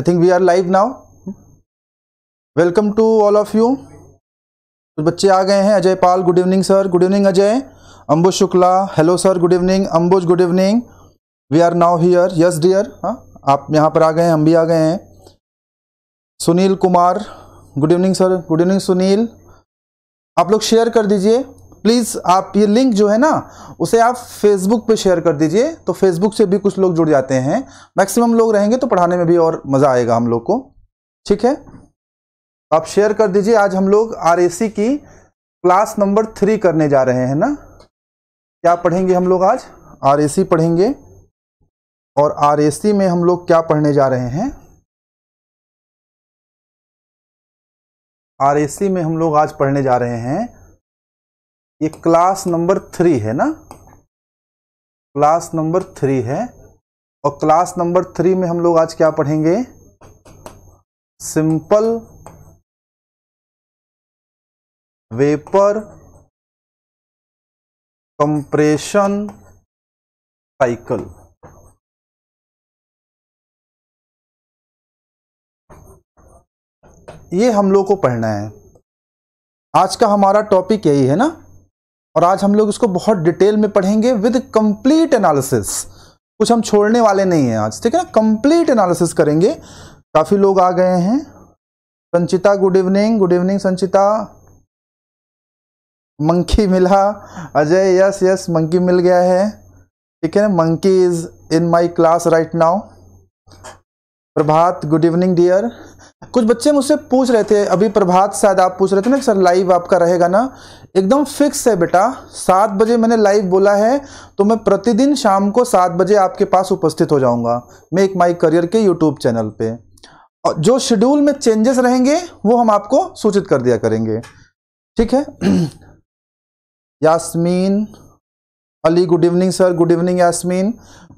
I think we are live now welcome to all of you कुछ बच्चे आ गए हैं Ajay Pal good evening sir good evening Ajay Ambuj Shukla hello sir good evening Ambuj good evening we are now here yes dear हाँ आप यहाँ पर आ गए हैं हम भी आ गए हैं Sunil Kumar good evening sir good evening Sunil आप लोग शेयर कर दीजिए प्लीज़ आप ये लिंक जो है ना उसे आप फेसबुक पे शेयर कर दीजिए तो फेसबुक से भी कुछ लोग जुड़ जाते हैं मैक्सिमम लोग रहेंगे तो पढ़ाने में भी और मज़ा आएगा हम लोग को ठीक है आप शेयर कर दीजिए आज हम लोग आर की क्लास नंबर थ्री करने जा रहे हैं ना क्या पढ़ेंगे हम लोग आज आर पढ़ेंगे और आर में हम लोग क्या पढ़ने जा रहे हैं आर में हम लोग आज पढ़ने जा रहे हैं ये क्लास नंबर थ्री है ना क्लास नंबर थ्री है और क्लास नंबर थ्री में हम लोग आज क्या पढ़ेंगे सिंपल वेपर कंप्रेशन साइकिल ये हम लोग को पढ़ना है आज का हमारा टॉपिक यही है ना और आज हम लोग इसको बहुत डिटेल में पढ़ेंगे विद कंप्लीट एनालिसिस कुछ हम छोड़ने वाले नहीं हैं आज ठीक है ना कंप्लीट एनालिसिस करेंगे काफ़ी लोग आ गए हैं Sanchita good evening good evening Sanchita monkey मिला अजय यस यस मंकी मिल गया है ठीक है ना monkey is in my class right now Prabhat good evening dear कुछ बच्चे मुझसे पूछ रहे थे अभी प्रभात शायद आप पूछ रहे थे ना सर लाइव आपका रहेगा ना एकदम फिक्स है बेटा सात बजे मैंने लाइव बोला है तो मैं प्रतिदिन शाम को सात बजे आपके पास उपस्थित हो जाऊंगा एक माई करियर के यूट्यूब चैनल पे और जो शेड्यूल में चेंजेस रहेंगे वो हम आपको सूचित कर दिया करेंगे ठीक है Yasmeen Ali good evening sir good evening Yasmeen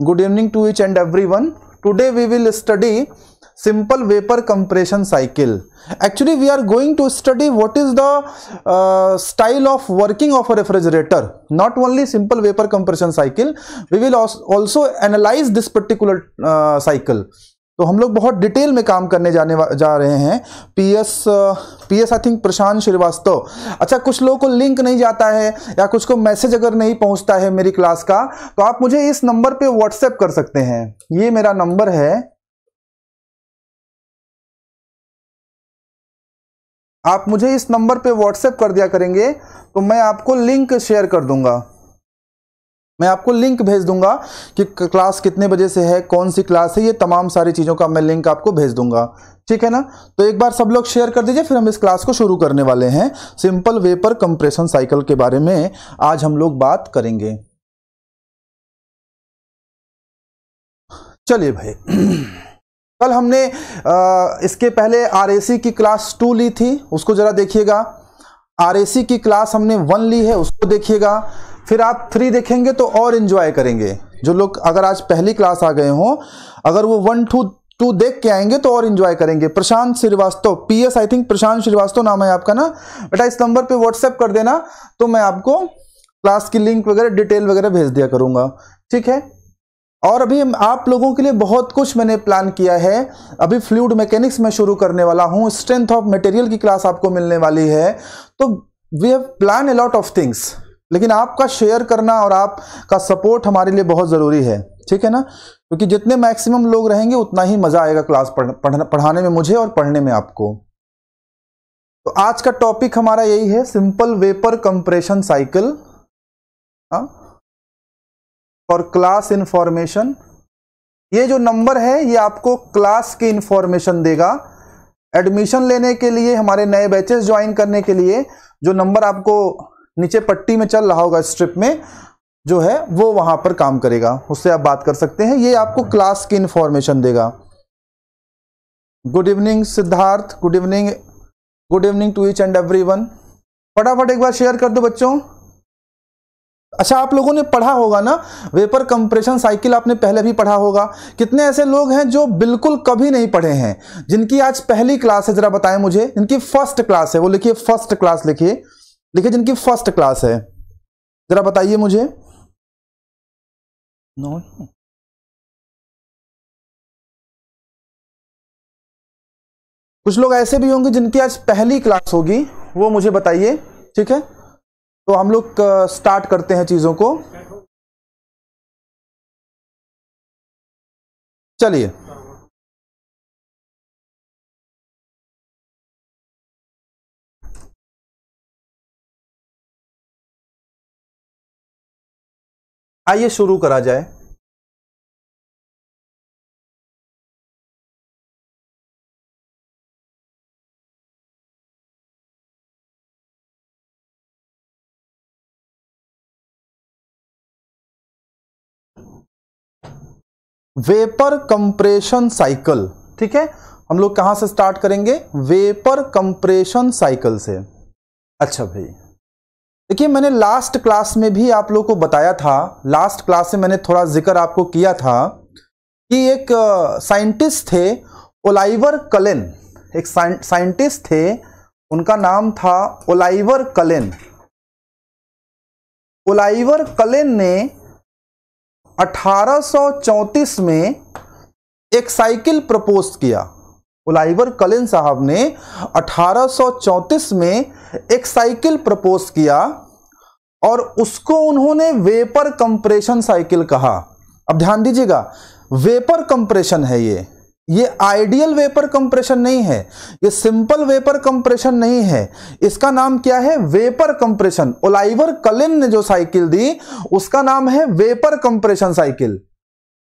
good evening to each and every one today we will study simple vapor compression cycle actually we are going to study what is the uh, style of working of a refrigerator not only simple vapor compression cycle we will also analyze this particular uh, cycle तो हम लोग बहुत detail में काम करने जाने जा रहे हैं PS PS I think Prashant Srivastava अच्छा कुछ लोगों को लिंक नहीं जाता है या कुछ को मैसेज अगर नहीं पहुंचता है मेरी क्लास का तो आप मुझे इस नंबर पे व्हाट्सएप कर सकते हैं ये मेरा नंबर है आप मुझे इस नंबर पे व्हाट्सएप कर दिया करेंगे तो मैं आपको लिंक शेयर कर दूंगा मैं आपको लिंक भेज दूंगा कि क्लास कितने बजे से है कौन सी क्लास है ये तमाम सारी चीज़ों का मैं लिंक आपको भेज दूंगा ठीक है ना तो एक बार सब लोग शेयर कर दीजिए फिर हम इस क्लास को शुरू करने वाले हैं सिंपल वे पर कंप्रेशन साइकिल के बारे में आज हम लोग बात करेंगे चलिए भाई कल हमने आ, इसके पहले आर की क्लास टू ली थी उसको ज़रा देखिएगा आर की क्लास हमने वन ली है उसको देखिएगा फिर आप थ्री देखेंगे तो और इन्जॉय करेंगे जो लोग अगर आज पहली क्लास आ गए हों अगर वो वन टू टू देख के आएंगे तो और इन्जॉय करेंगे Prashant Srivastava PS I think Prashant Srivastava नाम है आपका ना बेटा इस नंबर पे व्हाट्सएप कर देना तो मैं आपको क्लास की लिंक वगैरह डिटेल वगैरह भेज दिया करूँगा ठीक है और अभी हम आप लोगों के लिए बहुत कुछ मैंने प्लान किया है अभी फ्लूड मैकेनिक्स में शुरू करने वाला हूँ स्ट्रेंथ ऑफ मटेरियल की क्लास आपको मिलने वाली है तो we have plan a lot of things लेकिन आपका शेयर करना और आपका सपोर्ट हमारे लिए बहुत ज़रूरी है ठीक है ना क्योंकि जितने मैक्सिमम लोग रहेंगे उतना ही मज़ा आएगा क्लास पढ़, पढ़, पढ़ाने में मुझे और पढ़ने में आपको तो आज का टॉपिक हमारा यही है सिंपल वेपर कंप्रेशन साइकिल हाँ और क्लास इंफॉर्मेशन ये जो नंबर है ये आपको क्लास की इंफॉर्मेशन देगा एडमिशन लेने के लिए हमारे नए बैचेस ज्वाइन करने के लिए जो नंबर आपको नीचे पट्टी में चल रहा होगा स्ट्रिप में जो है वो वहां पर काम करेगा उससे आप बात कर सकते हैं ये आपको क्लास की इंफॉर्मेशन देगा good evening Siddharth good evening good evening to each and every one फटाफट एक बार शेयर कर दो बच्चों अच्छा आप लोगों ने पढ़ा होगा ना वेपर कंप्रेशन साइकिल आपने पहले भी पढ़ा होगा कितने ऐसे लोग हैं जो बिल्कुल कभी नहीं पढ़े हैं जिनकी आज पहली क्लास है जरा बताएं मुझे जिनकी फर्स्ट क्लास है वो लिखिए फर्स्ट क्लास लिखिए लिखिए जिनकी फर्स्ट क्लास है जरा बताइए मुझे no. कुछ लोग ऐसे भी होंगे जिनकी आज पहली क्लास होगी वो मुझे बताइए ठीक है तो हम लोग स्टार्ट करते हैं चीज़ों को चलिए आइए शुरू करा जाए वेपर कंप्रेशन साइकिल ठीक है हम लोग कहां से स्टार्ट करेंगे वेपर कंप्रेशन साइकिल से अच्छा भाई देखिए मैंने लास्ट क्लास में भी आप लोग को बताया था लास्ट क्लास में मैंने थोड़ा जिक्र आपको किया था कि एक साइंटिस्ट थे ओलाइवर कलेन एक साइंटिस्ट थे उनका नाम था ओलाइवर कलेन ओलाइवर कलेन ने 1834 में एक साइकिल प्रपोज किया उलाइवर कलिन साहब ने 1834 में एक साइकिल प्रपोज किया और उसको उन्होंने वेपर कंप्रेशन साइकिल कहा अब ध्यान दीजिएगा वेपर कंप्रेशन है ये ये आइडियल वेपर कंप्रेशन नहीं है ये सिंपल वेपर कंप्रेशन नहीं है इसका नाम क्या है वेपर कंप्रेशन ओलाइवर कलिन ने जो साइकिल दी उसका नाम है वेपर कंप्रेशन साइकिल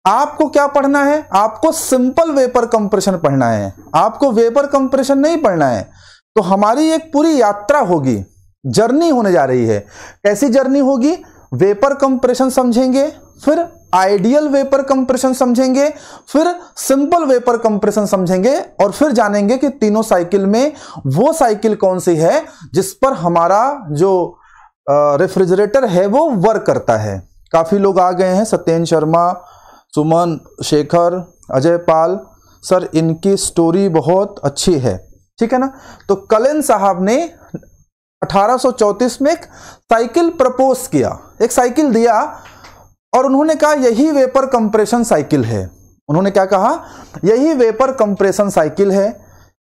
आपको क्या पढ़ना है आपको सिंपल वेपर कंप्रेशन पढ़ना है आपको वेपर कंप्रेशन नहीं पढ़ना है तो हमारी एक पूरी यात्रा होगी जर्नी होने जा रही है कैसी जर्नी होगी वेपर कंप्रेशन समझेंगे फिर आइडियल वेपर कंप्रेशन समझेंगे फिर सिंपल वेपर कंप्रेशन समझेंगे और फिर जानेंगे कि तीनों साइकिल में वो साइकिल कौन सी है जिस पर हमारा जो रेफ्रिजरेटर है वो वर्क करता है काफ़ी लोग आ गए हैं सत्येन शर्मा सुमन शेखर अजय पाल सर इनकी स्टोरी बहुत अच्छी है ठीक है ना तो कलन साहब ने 1834 में एक साइकिल प्रपोज किया एक साइकिल दिया और उन्होंने कहा यही वेपर कंप्रेशन साइकिल है उन्होंने क्या कहा यही वेपर कंप्रेशन साइकिल है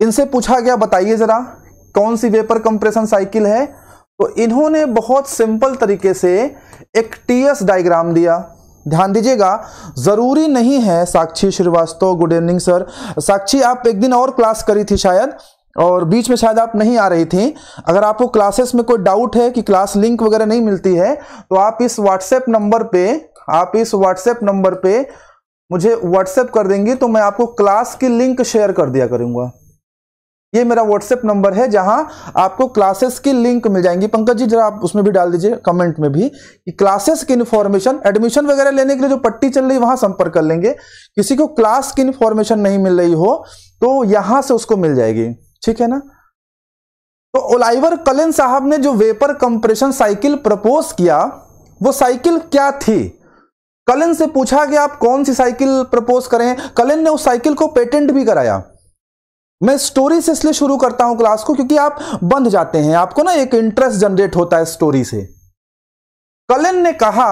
इनसे पूछा गया बताइए जरा कौन सी वेपर कंप्रेशन साइकिल है तो इन्होंने बहुत सिंपल तरीके से एक टीएस डायग्राम दिया ध्यान दीजिएगा जरूरी नहीं है Sakshi Srivastava good evening sir Sakshi आप एक दिन और क्लास करी थी शायद और बीच में शायद आप नहीं आ रही थी अगर आपको क्लासेस में कोई डाउट है कि क्लास लिंक वगैरह नहीं मिलती है तो आप इस व्हाट्सएप नंबर पे आप इस व्हाट्सएप नंबर पे मुझे व्हाट्सएप कर देंगी तो मैं आपको क्लास की लिंक शेयर कर दिया करूंगा ये मेरा व्हाट्सएप नंबर है जहां आपको क्लासेस की लिंक मिल जाएंगी पंकज जी जरा आप उसमें भी डाल दीजिए कमेंट में भी कि क्लासेस की इन्फॉर्मेशन एडमिशन वगैरह लेने के लिए जो पट्टी चल रही वहां संपर्क कर लेंगे किसी को क्लास की इन्फॉर्मेशन नहीं मिल रही हो तो यहां से उसको मिल जाएगी ठीक है ना तो ओलाइवर कलेन साहब ने जो वेपर कंप्रेशन साइकिल प्रपोज किया वो साइकिल क्या थी कलेन से पूछा कि आप कौन सी साइकिल प्रपोज करें कलेन ने उस साइकिल को पेटेंट भी कराया मैं स्टोरी से इसलिए शुरू करता हूं क्लास को क्योंकि आप बंध जाते हैं आपको ना एक इंटरेस्ट जनरेट होता है स्टोरी से कलेन ने कहा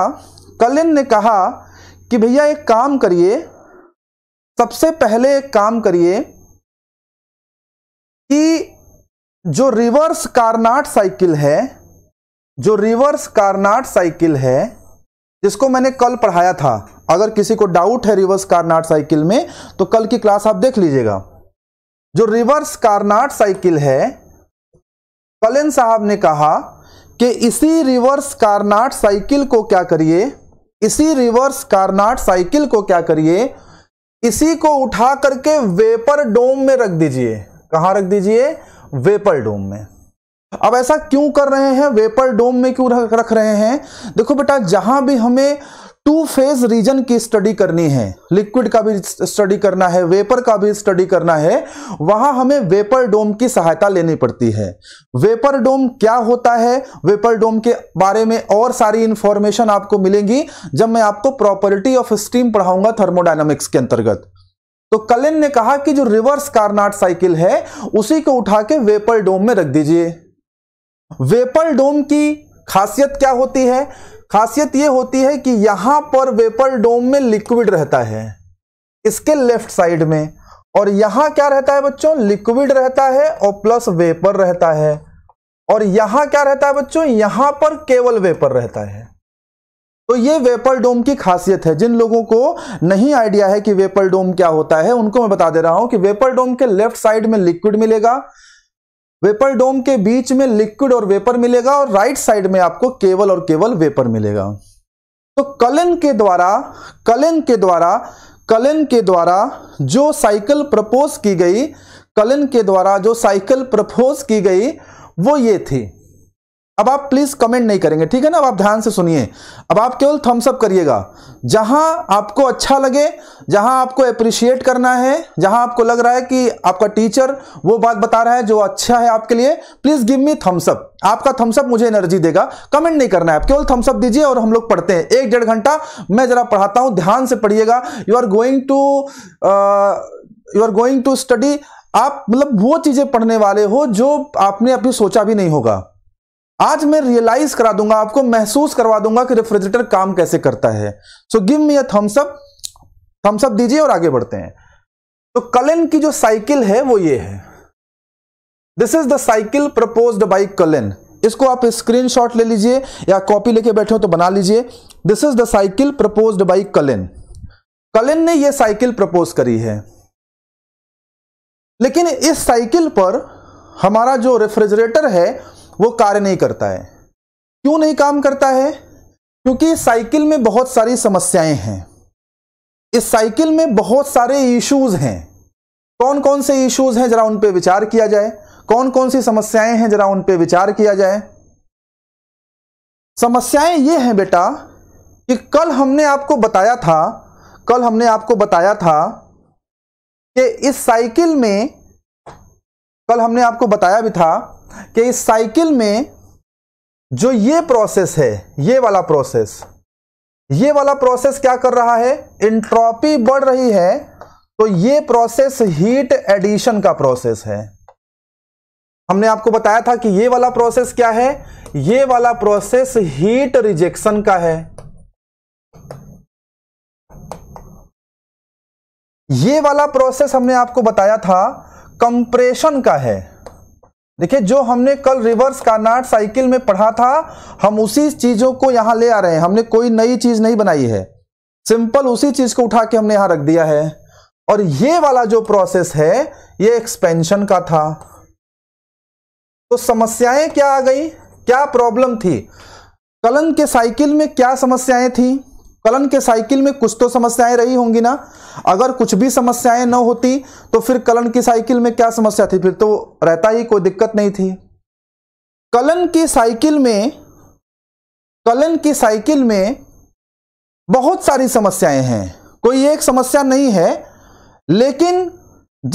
कलेन ने कहा कि भैया एक काम करिए सबसे पहले एक काम करिए कि जो रिवर्स कारनाट साइकिल है जो रिवर्स कारनाट साइकिल है जिसको मैंने कल पढ़ाया था अगर किसी को डाउट है रिवर्स कारनाट साइकिल में तो कल की क्लास आप देख लीजिएगा जो रिवर्स कारनाट साइकिल है कलन साहब ने कहा कि इसी रिवर्स कारनाट साइकिल को क्या करिए इसी रिवर्स कारनाट साइकिल को क्या करिए इसी को उठा करके वेपर डोम में रख दीजिए कहां रख दीजिए वेपर डोम में अब ऐसा क्यों कर रहे हैं वेपर डोम में क्यों रख रहे हैं देखो बेटा जहां भी हमें टू फेज रीजन की स्टडी करनी है लिक्विड का भी स्टडी करना है वेपर का भी स्टडी करना है वहां हमें वेपर डोम की सहायता लेनी पड़ती है वेपर डोम क्या होता है वेपर डोम के बारे में और सारी इंफॉर्मेशन आपको मिलेंगी जब मैं आपको प्रॉपर्टी ऑफ स्टीम पढ़ाऊंगा थर्मोडाइनमिक्स के अंतर्गत तो कलिन ने कहा कि जो रिवर्स कार्नाट साइकिल है उसी को उठा के वेपर डोम में रख दीजिए वेपर डोम की खासियत क्या होती है खासियत यह होती है कि यहां पर वेपर डोम में लिक्विड रहता है इसके लेफ्ट साइड में और यहां क्या रहता है बच्चों लिक्विड रहता है और प्लस वेपर रहता है और यहां क्या रहता है बच्चों यहां पर केवल वेपर रहता है तो ये वेपर डोम की खासियत है जिन लोगों को नहीं आइडिया है कि वेपर डोम क्या होता है उनको मैं बता दे रहा हूं कि वेपर डोम के लेफ्ट साइड में लिक्विड मिलेगा वेपर डोम के बीच में लिक्विड और वेपर मिलेगा और राइट साइड में आपको केवल और केवल वेपर मिलेगा तो कलन के द्वारा कलन के द्वारा कलन के द्वारा जो साइकिल प्रपोज की गई कलन के द्वारा जो साइकिल प्रपोज की गई वो ये थी अब आप प्लीज कमेंट नहीं करेंगे ठीक है ना अब आप ध्यान से सुनिए अब आप केवल थम्स अप करिएगा जहां आपको अच्छा लगे जहां आपको अप्रिशिएट करना है जहां आपको लग रहा है कि आपका टीचर वो बात बता रहा है जो अच्छा है आपके लिए please give me thumbs up आपका थम्स अप मुझे एनर्जी देगा कमेंट नहीं करना है आप केवल थम्स अप दीजिए और हम लोग पढ़ते हैं एक डेढ़ घंटा मैं जरा पढ़ाता हूं ध्यान से पढ़िएगा you are going to you are going to study आप मतलब वो चीजें पढ़ने वाले हो जो आपने अभी सोचा भी नहीं होगा आज मैं रियलाइज करा दूंगा आपको महसूस करवा दूंगा कि रेफ्रिजरेटर काम कैसे करता है सो गिव मी अ थम्सअप दीजिए और आगे बढ़ते हैं तो कलन की जो साइकिल है वो ये है this is the cycle proposed by Cullen इसको आप स्क्रीनशॉट ले लीजिए या कॉपी लेके बैठे हो तो बना लीजिए this is the cycle proposed by Cullen Cullen ने यह साइकिल प्रपोज करी है लेकिन इस साइकिल पर हमारा जो रेफ्रिजरेटर है वो कार्य नहीं करता है क्यों नहीं काम करता है क्योंकि साइकिल में बहुत सारी समस्याएं हैं इस साइकिल में बहुत सारे इश्यूज हैं कौन कौन से इश्यूज हैं जरा उन पर विचार किया जाए कौन कौन सी समस्याएं हैं जरा उन पर विचार किया जाए समस्याएं ये हैं बेटा कि कल हमने आपको बताया था कल हमने आपको बताया था कि इस साइकिल में कल हमने आपको बताया भी था कि इस साइकिल में जो ये प्रोसेस है ये वाला प्रोसेस ये वाला प्रोसेस क्या कर रहा है इंट्रॉपी बढ़ रही है तो ये प्रोसेस हीट एडिशन का प्रोसेस है हमने आपको बताया था कि ये वाला प्रोसेस क्या है ये वाला प्रोसेस हीट रिजेक्शन का है ये वाला प्रोसेस हमने आपको बताया था कंप्रेशन का है देखिए जो हमने कल रिवर्स कार्नाट साइकिल में पढ़ा था हम उसी चीजों को यहां ले आ रहे हैं हमने कोई नई चीज नहीं बनाई है सिंपल उसी चीज को उठा के हमने यहां रख दिया है और ये वाला जो प्रोसेस है ये एक्सपेंशन का था तो समस्याएं क्या आ गई क्या प्रॉब्लम थी कलन के साइकिल में क्या समस्याएं थी कलन के साइकिल में कुछ तो समस्याएं रही होंगी ना अगर कुछ भी समस्याएं न होती तो फिर कलन की साइकिल में क्या समस्या थी फिर तो रहता ही कोई दिक्कत नहीं थी कलन की साइकिल में कलन की साइकिल में बहुत सारी समस्याएं हैं कोई एक समस्या नहीं है लेकिन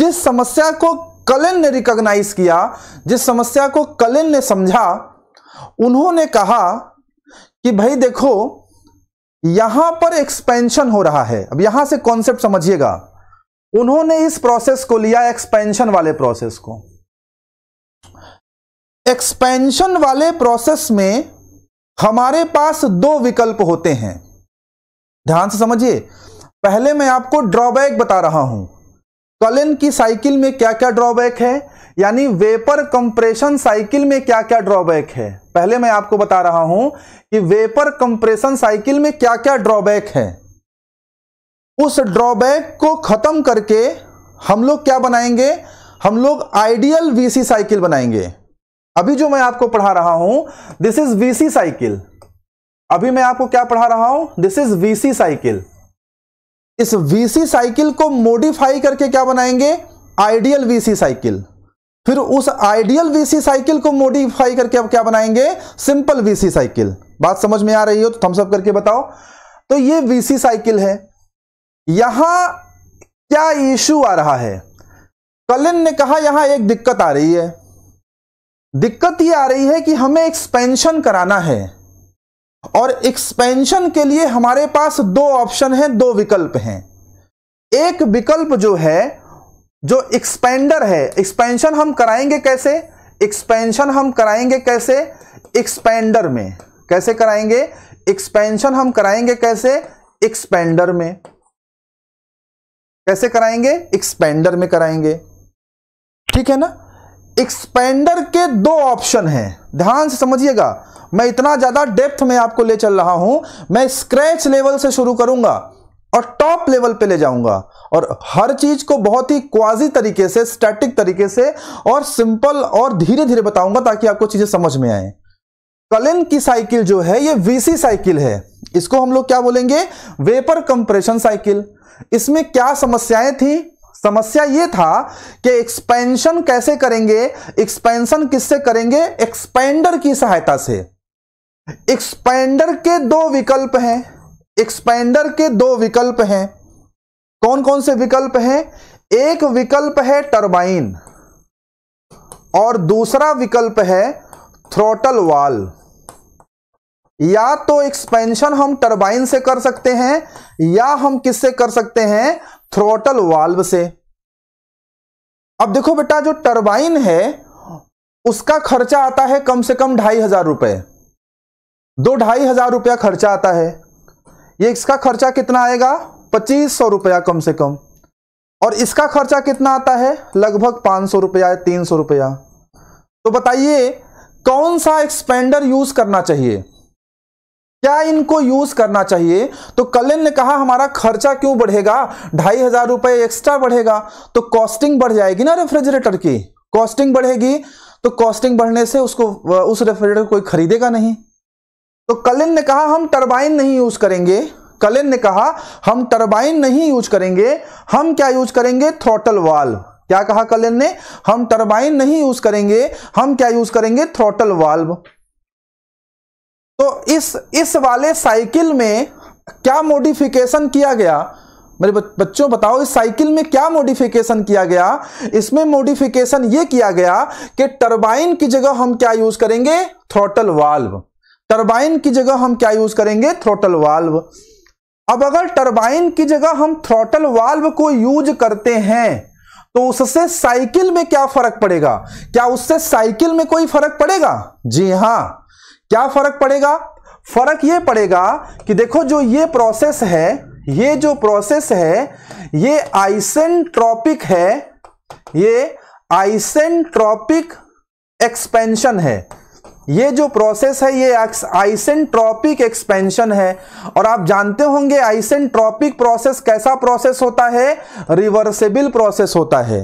जिस समस्या को कलन ने रिकॉग्नाइज किया जिस समस्या को कलन ने समझा उन्होंने कहा कि भाई देखो यहां पर एक्सपेंशन हो रहा है अब यहां से कॉन्सेप्ट समझिएगा उन्होंने इस प्रोसेस को लिया एक्सपेंशन वाले प्रोसेस को एक्सपेंशन वाले प्रोसेस में हमारे पास दो विकल्प होते हैं ध्यान से समझिए पहले मैं आपको ड्रॉबैक बता रहा हूं कलन की साइकिल में क्या क्या ड्रॉबैक है यानी वेपर कंप्रेशन साइकिल में क्या क्या ड्रॉबैक है पहले मैं आपको बता रहा हूं कि वेपर कंप्रेशन साइकिल में क्या क्या ड्रॉबैक है उस ड्रॉबैक को खत्म करके हम लोग क्या बनाएंगे हम लोग आइडियल वीसी साइकिल बनाएंगे अभी जो मैं आपको पढ़ा रहा हूं दिस इज वीसी साइकिल अभी मैं आपको क्या पढ़ा रहा हूं दिस इज वीसी साइकिल इस वीसी साइकिल को मॉडिफाई करके क्या बनाएंगे आइडियल वीसी साइकिल फिर उस आइडियल वीसी साइकिल को मॉडिफाई करके अब क्या बनाएंगे सिंपल वीसी साइकिल बात समझ में आ रही हो तो थम्सअप करके बताओ तो ये वीसी साइकिल है यहां क्या इश्यू आ रहा है कलिन ने कहा यहां एक दिक्कत आ रही है दिक्कत ये आ रही है कि हमें एक्सपेंशन कराना है और एक्सपेंशन के लिए हमारे पास दो ऑप्शन है दो विकल्प हैं एक विकल्प जो है जो एक्सपेंडर है एक्सपेंशन हम कराएंगे कैसे एक्सपेंशन हम कराएंगे कैसे एक्सपेंडर में कैसे कराएंगे एक्सपेंशन हम कराएंगे कैसे एक्सपेंडर में कैसे कराएंगे एक्सपेंडर में कराएंगे ठीक है ना एक्सपेंडर के दो ऑप्शन हैं ध्यान से समझिएगा मैं इतना ज्यादा डेप्थ में आपको ले चल रहा हूं मैं स्क्रैच लेवल से शुरू करूंगा और टॉप लेवल पे ले जाऊंगा और हर चीज को बहुत ही क्वाजी तरीके से स्टैटिक तरीके से और सिंपल और धीरे धीरे बताऊंगा ताकि आपको चीजें समझ में आए कलिन की साइकिल जो है ये वीसी साइकिल है इसको हम लोग क्या बोलेंगे वेपर कंप्रेशन साइकिल इसमें क्या समस्याएं थी समस्या ये था कि एक्सपेंशन कैसे करेंगे एक्सपेंशन किससे करेंगे एक्सपेंडर की सहायता से एक्सपेंडर के दो विकल्प हैं एक्सपेंडर के दो विकल्प हैं कौन कौन से विकल्प हैं एक विकल्प है टर्बाइन और दूसरा विकल्प है थ्रोटल वाल या तो एक्सपेंशन हम टर्बाइन से कर सकते हैं या हम किससे कर सकते हैं थ्रोटल वाल्व से अब देखो बेटा जो टर्बाइन है उसका खर्चा आता है कम से कम ढाई हजार रुपए दो ढाई हजार रुपया खर्चा आता है ये इसका खर्चा कितना आएगा पच्चीस सौ रुपया कम से कम और इसका खर्चा कितना आता है लगभग पांच सौ रुपया तीन सौ रुपया तो बताइए कौन सा एक्सपेंडर यूज करना चाहिए क्या इनको यूज करना चाहिए तो कलिन ने कहा हमारा खर्चा क्यों बढ़ेगा ढाई हजार रुपए एक्स्ट्रा बढ़ेगा तो कॉस्टिंग बढ़ जाएगी ना रेफ्रिजरेटर की कॉस्टिंग बढ़ेगी तो कॉस्टिंग बढ़ने से उसको उस रेफ्रिजरेटर कोई खरीदेगा नहीं तो कलिन ने कहा हम टरबाइन नहीं यूज करेंगे कलिन ने कहा हम टरबाइन नहीं यूज करेंगे हम क्या यूज करेंगे थ्रोटल वाल्व क्या कहा कलिन ने हम टरबाइन नहीं यूज करेंगे हम क्या यूज करेंगे थ्रोटल वाल्व तो इस इस वाले साइकिल में क्या मोडिफिकेशन किया गया मेरे बच्चों बताओ इस साइकिल में क्या मॉडिफिकेशन किया गया इसमें मॉडिफिकेशन ये किया गया कि टरबाइन की जगह हम क्या यूज करेंगे थ्रोटल वाल्व टर्बाइन की जगह हम क्या यूज करेंगे थ्रोटल वाल्व अब अगर टर्बाइन की जगह हम थ्रोटल वाल्व को यूज करते हैं तो उससे साइकिल में क्या फर्क पड़ेगा क्या उससे साइकिल में कोई फर्क पड़ेगा जी हां क्या फर्क पड़ेगा फर्क यह पड़ेगा कि देखो जो ये प्रोसेस है ये जो प्रोसेस है ये आइसेंट्रॉपिक है ये आइसेंट्रॉपिक एक्सपेंशन है ये जो प्रोसेस है ये आइसेंट्रॉपिक एक्सपेंशन है और आप जानते होंगे आइसेंट्रॉपिक प्रोसेस कैसा प्रोसेस होता है रिवर्सेबल प्रोसेस होता है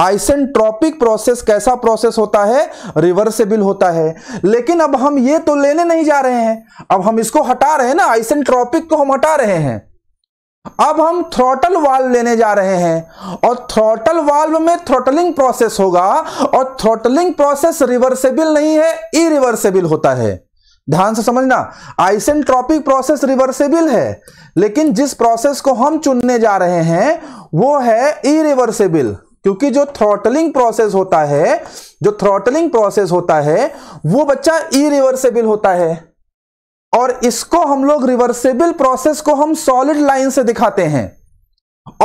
आइसेंट्रॉपिक प्रोसेस कैसा प्रोसेस होता है रिवर्सेबल होता है लेकिन अब हम ये तो लेने नहीं जा रहे हैं अब हम इसको हटा रहे हैं ना आइसेंट्रॉपिक को हम हटा रहे हैं अब हम थ्रोटल वाल्व लेने जा रहे हैं और थ्रोटल वाल्व में थ्रोटलिंग प्रोसेस होगा और थ्रोटलिंग प्रोसेस रिवर्सेबल नहीं है इरिवर्सेबल रिवर्सेबल होता है ध्यान से समझना आइसेंट्रॉपिक प्रोसेस रिवर्सेबल है लेकिन जिस प्रोसेस को हम चुनने जा रहे हैं वो है इरिवर्सेबल रिवर्सेबल क्योंकि जो थ्रोटलिंग प्रोसेस होता है जो थ्रोटलिंग प्रोसेस होता है वो बच्चा इरिवर्सेबल रिवर्सेबल होता है और इसको हम लोग रिवर्सेबल प्रोसेस को हम सॉलिड लाइन से दिखाते हैं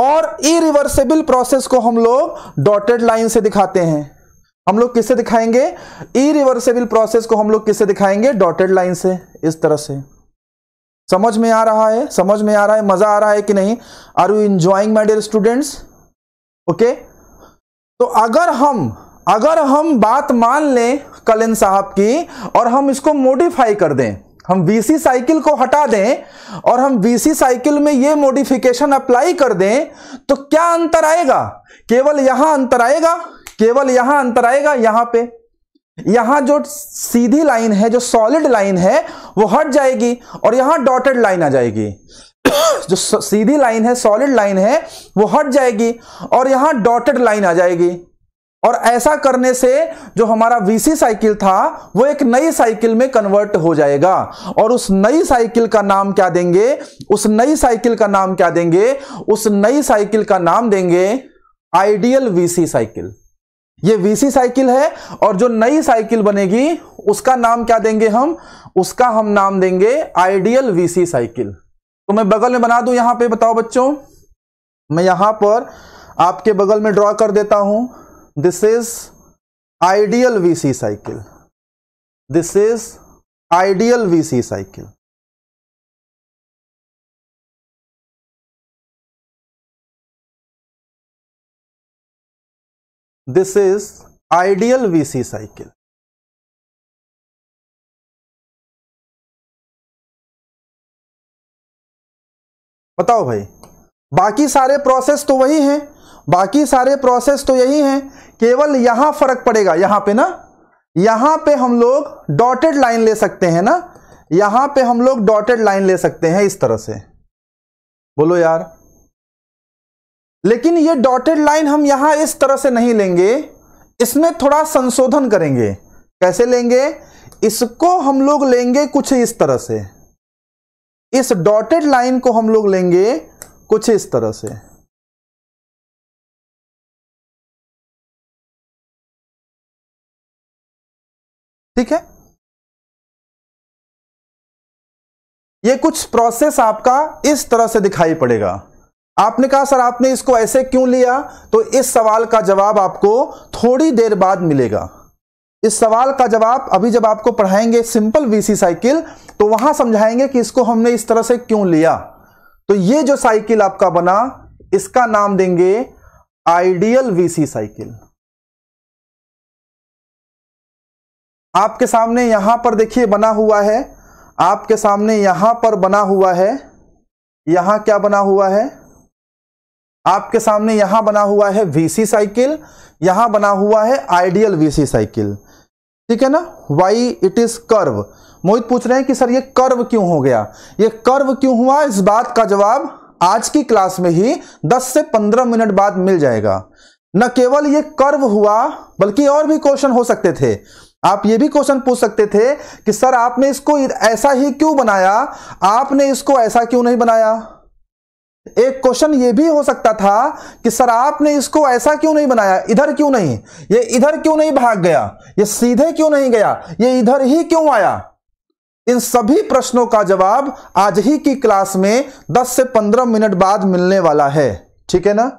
और इरिवर्सेबल प्रोसेस को हम लोग डॉटेड लाइन से दिखाते हैं हम लोग किससे दिखाएंगे इरिवर्सेबल प्रोसेस को हम लोग किससे दिखाएंगे डॉटेड लाइन से इस तरह से समझ में आ रहा है समझ में आ रहा है मजा आ रहा है कि नहीं are you enjoying my dear students okay तो अगर हम अगर हम बात मान लें कलिन साहब की और हम इसको मोडिफाई कर दें हम वीसी साइकिल को हटा दें और हम वीसी साइकिल में ये मॉडिफिकेशन अप्लाई कर दें तो क्या अंतर आएगा केवल यहां अंतर आएगा केवल यहां अंतर आएगा यहां पे यहां जो सीधी लाइन है जो सॉलिड लाइन है वो हट जाएगी और यहां डॉटेड लाइन आ जाएगी जो सीधी लाइन है सॉलिड लाइन है वो हट जाएगी और यहां डॉटेड लाइन आ जाएगी और ऐसा करने से जो हमारा वीसी साइकिल था वो एक नई साइकिल में कन्वर्ट हो जाएगा और उस नई साइकिल का नाम क्या देंगे उस नई साइकिल का नाम क्या देंगे उस नई साइकिल का नाम देंगे आइडियल वीसी साइकिल ये वीसी साइकिल है और जो नई साइकिल बनेगी उसका नाम क्या देंगे हम उसका हम नाम देंगे आइडियल वीसी साइकिल तो मैं बगल में बना दू यहां पर बताओ बच्चों मैं यहां पर आपके बगल में ड्रॉ कर देता हूं this is ideal V C cycle this is ideal V C cycle this is ideal V C cycle बताओ भाई बाकी सारे प्रोसेस तो वही हैं बाकी सारे प्रोसेस तो यही हैं केवल यहाँ फर्क पड़ेगा यहाँ पे ना यहाँ पे हम लोग डॉटेड लाइन ले सकते हैं ना यहाँ पे हम लोग डॉटेड लाइन ले सकते हैं इस तरह से बोलो यार लेकिन ये डॉटेड लाइन हम यहाँ इस तरह से नहीं लेंगे इसमें थोड़ा संशोधन करेंगे कैसे लेंगे इसको हम लोग लेंगे कुछ इस तरह से इस डॉटेड लाइन को हम लोग लेंगे कुछ इस तरह से ठीक है ये कुछ प्रोसेस आपका इस तरह से दिखाई पड़ेगा आपने कहा सर आपने इसको ऐसे क्यों लिया तो इस सवाल का जवाब आपको थोड़ी देर बाद मिलेगा इस सवाल का जवाब अभी जब आपको पढ़ाएंगे सिंपल वीसी साइकिल तो वहां समझाएंगे कि इसको हमने इस तरह से क्यों लिया तो ये जो साइकिल आपका बना इसका नाम देंगे आइडियल वीसी साइकिल आपके सामने यहां पर देखिए बना हुआ है आपके सामने यहां पर बना हुआ है यहां क्या बना हुआ है आपके सामने यहां बना हुआ है वीसी साइकिल यहां बना हुआ है आइडियल वीसी साइकिल ठीक है ना why it is curve Mohit पूछ रहे हैं कि सर ये कर्व क्यों हो गया ये कर्व क्यों हुआ इस बात का जवाब आज की क्लास में ही 10 से 15 मिनट बाद मिल जाएगा न केवल ये कर्व हुआ बल्कि और भी क्वेश्चन हो सकते थे आप ये भी क्वेश्चन पूछ सकते थे कि सर आपने इसको ऐसा ही क्यों बनाया आपने इसको ऐसा क्यों नहीं बनाया एक क्वेश्चन ये भी हो सकता था कि सर आपने इसको ऐसा क्यों नहीं बनाया इधर क्यों नहीं ये इधर क्यों नहीं भाग गया ये सीधे क्यों नहीं गया ये इधर ही क्यों आया इन सभी प्रश्नों का जवाब आज ही की क्लास में 10 से 15 मिनट बाद मिलने वाला है ठीक है ना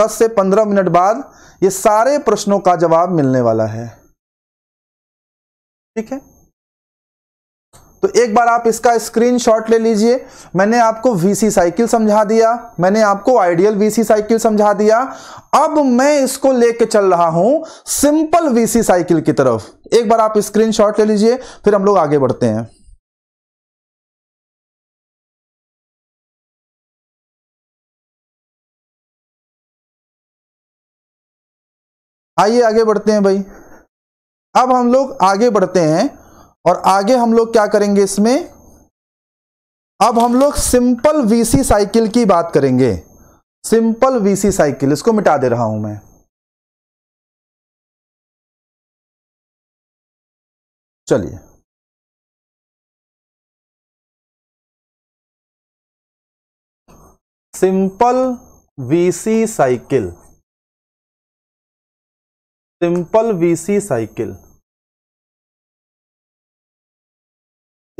10 से 15 मिनट बाद ये सारे प्रश्नों का जवाब मिलने वाला है ठीक है तो एक बार आप इसका स्क्रीनशॉट ले लीजिए मैंने आपको वीसी साइकिल समझा दिया मैंने आपको आइडियल वीसी साइकिल समझा दिया अब मैं इसको लेके चल रहा हूं सिंपल वीसी साइकिल की तरफ एक बार आप स्क्रीनशॉट ले लीजिए फिर हम लोग आगे बढ़ते हैं आइए आगे बढ़ते हैं भाई अब हम लोग आगे बढ़ते हैं और आगे हम लोग क्या करेंगे इसमें अब हम लोग सिंपल वीसी साइकिल की बात करेंगे सिंपल वीसी साइकिल इसको मिटा दे रहा हूं मैं चलिए simple VC cycle simple VC cycle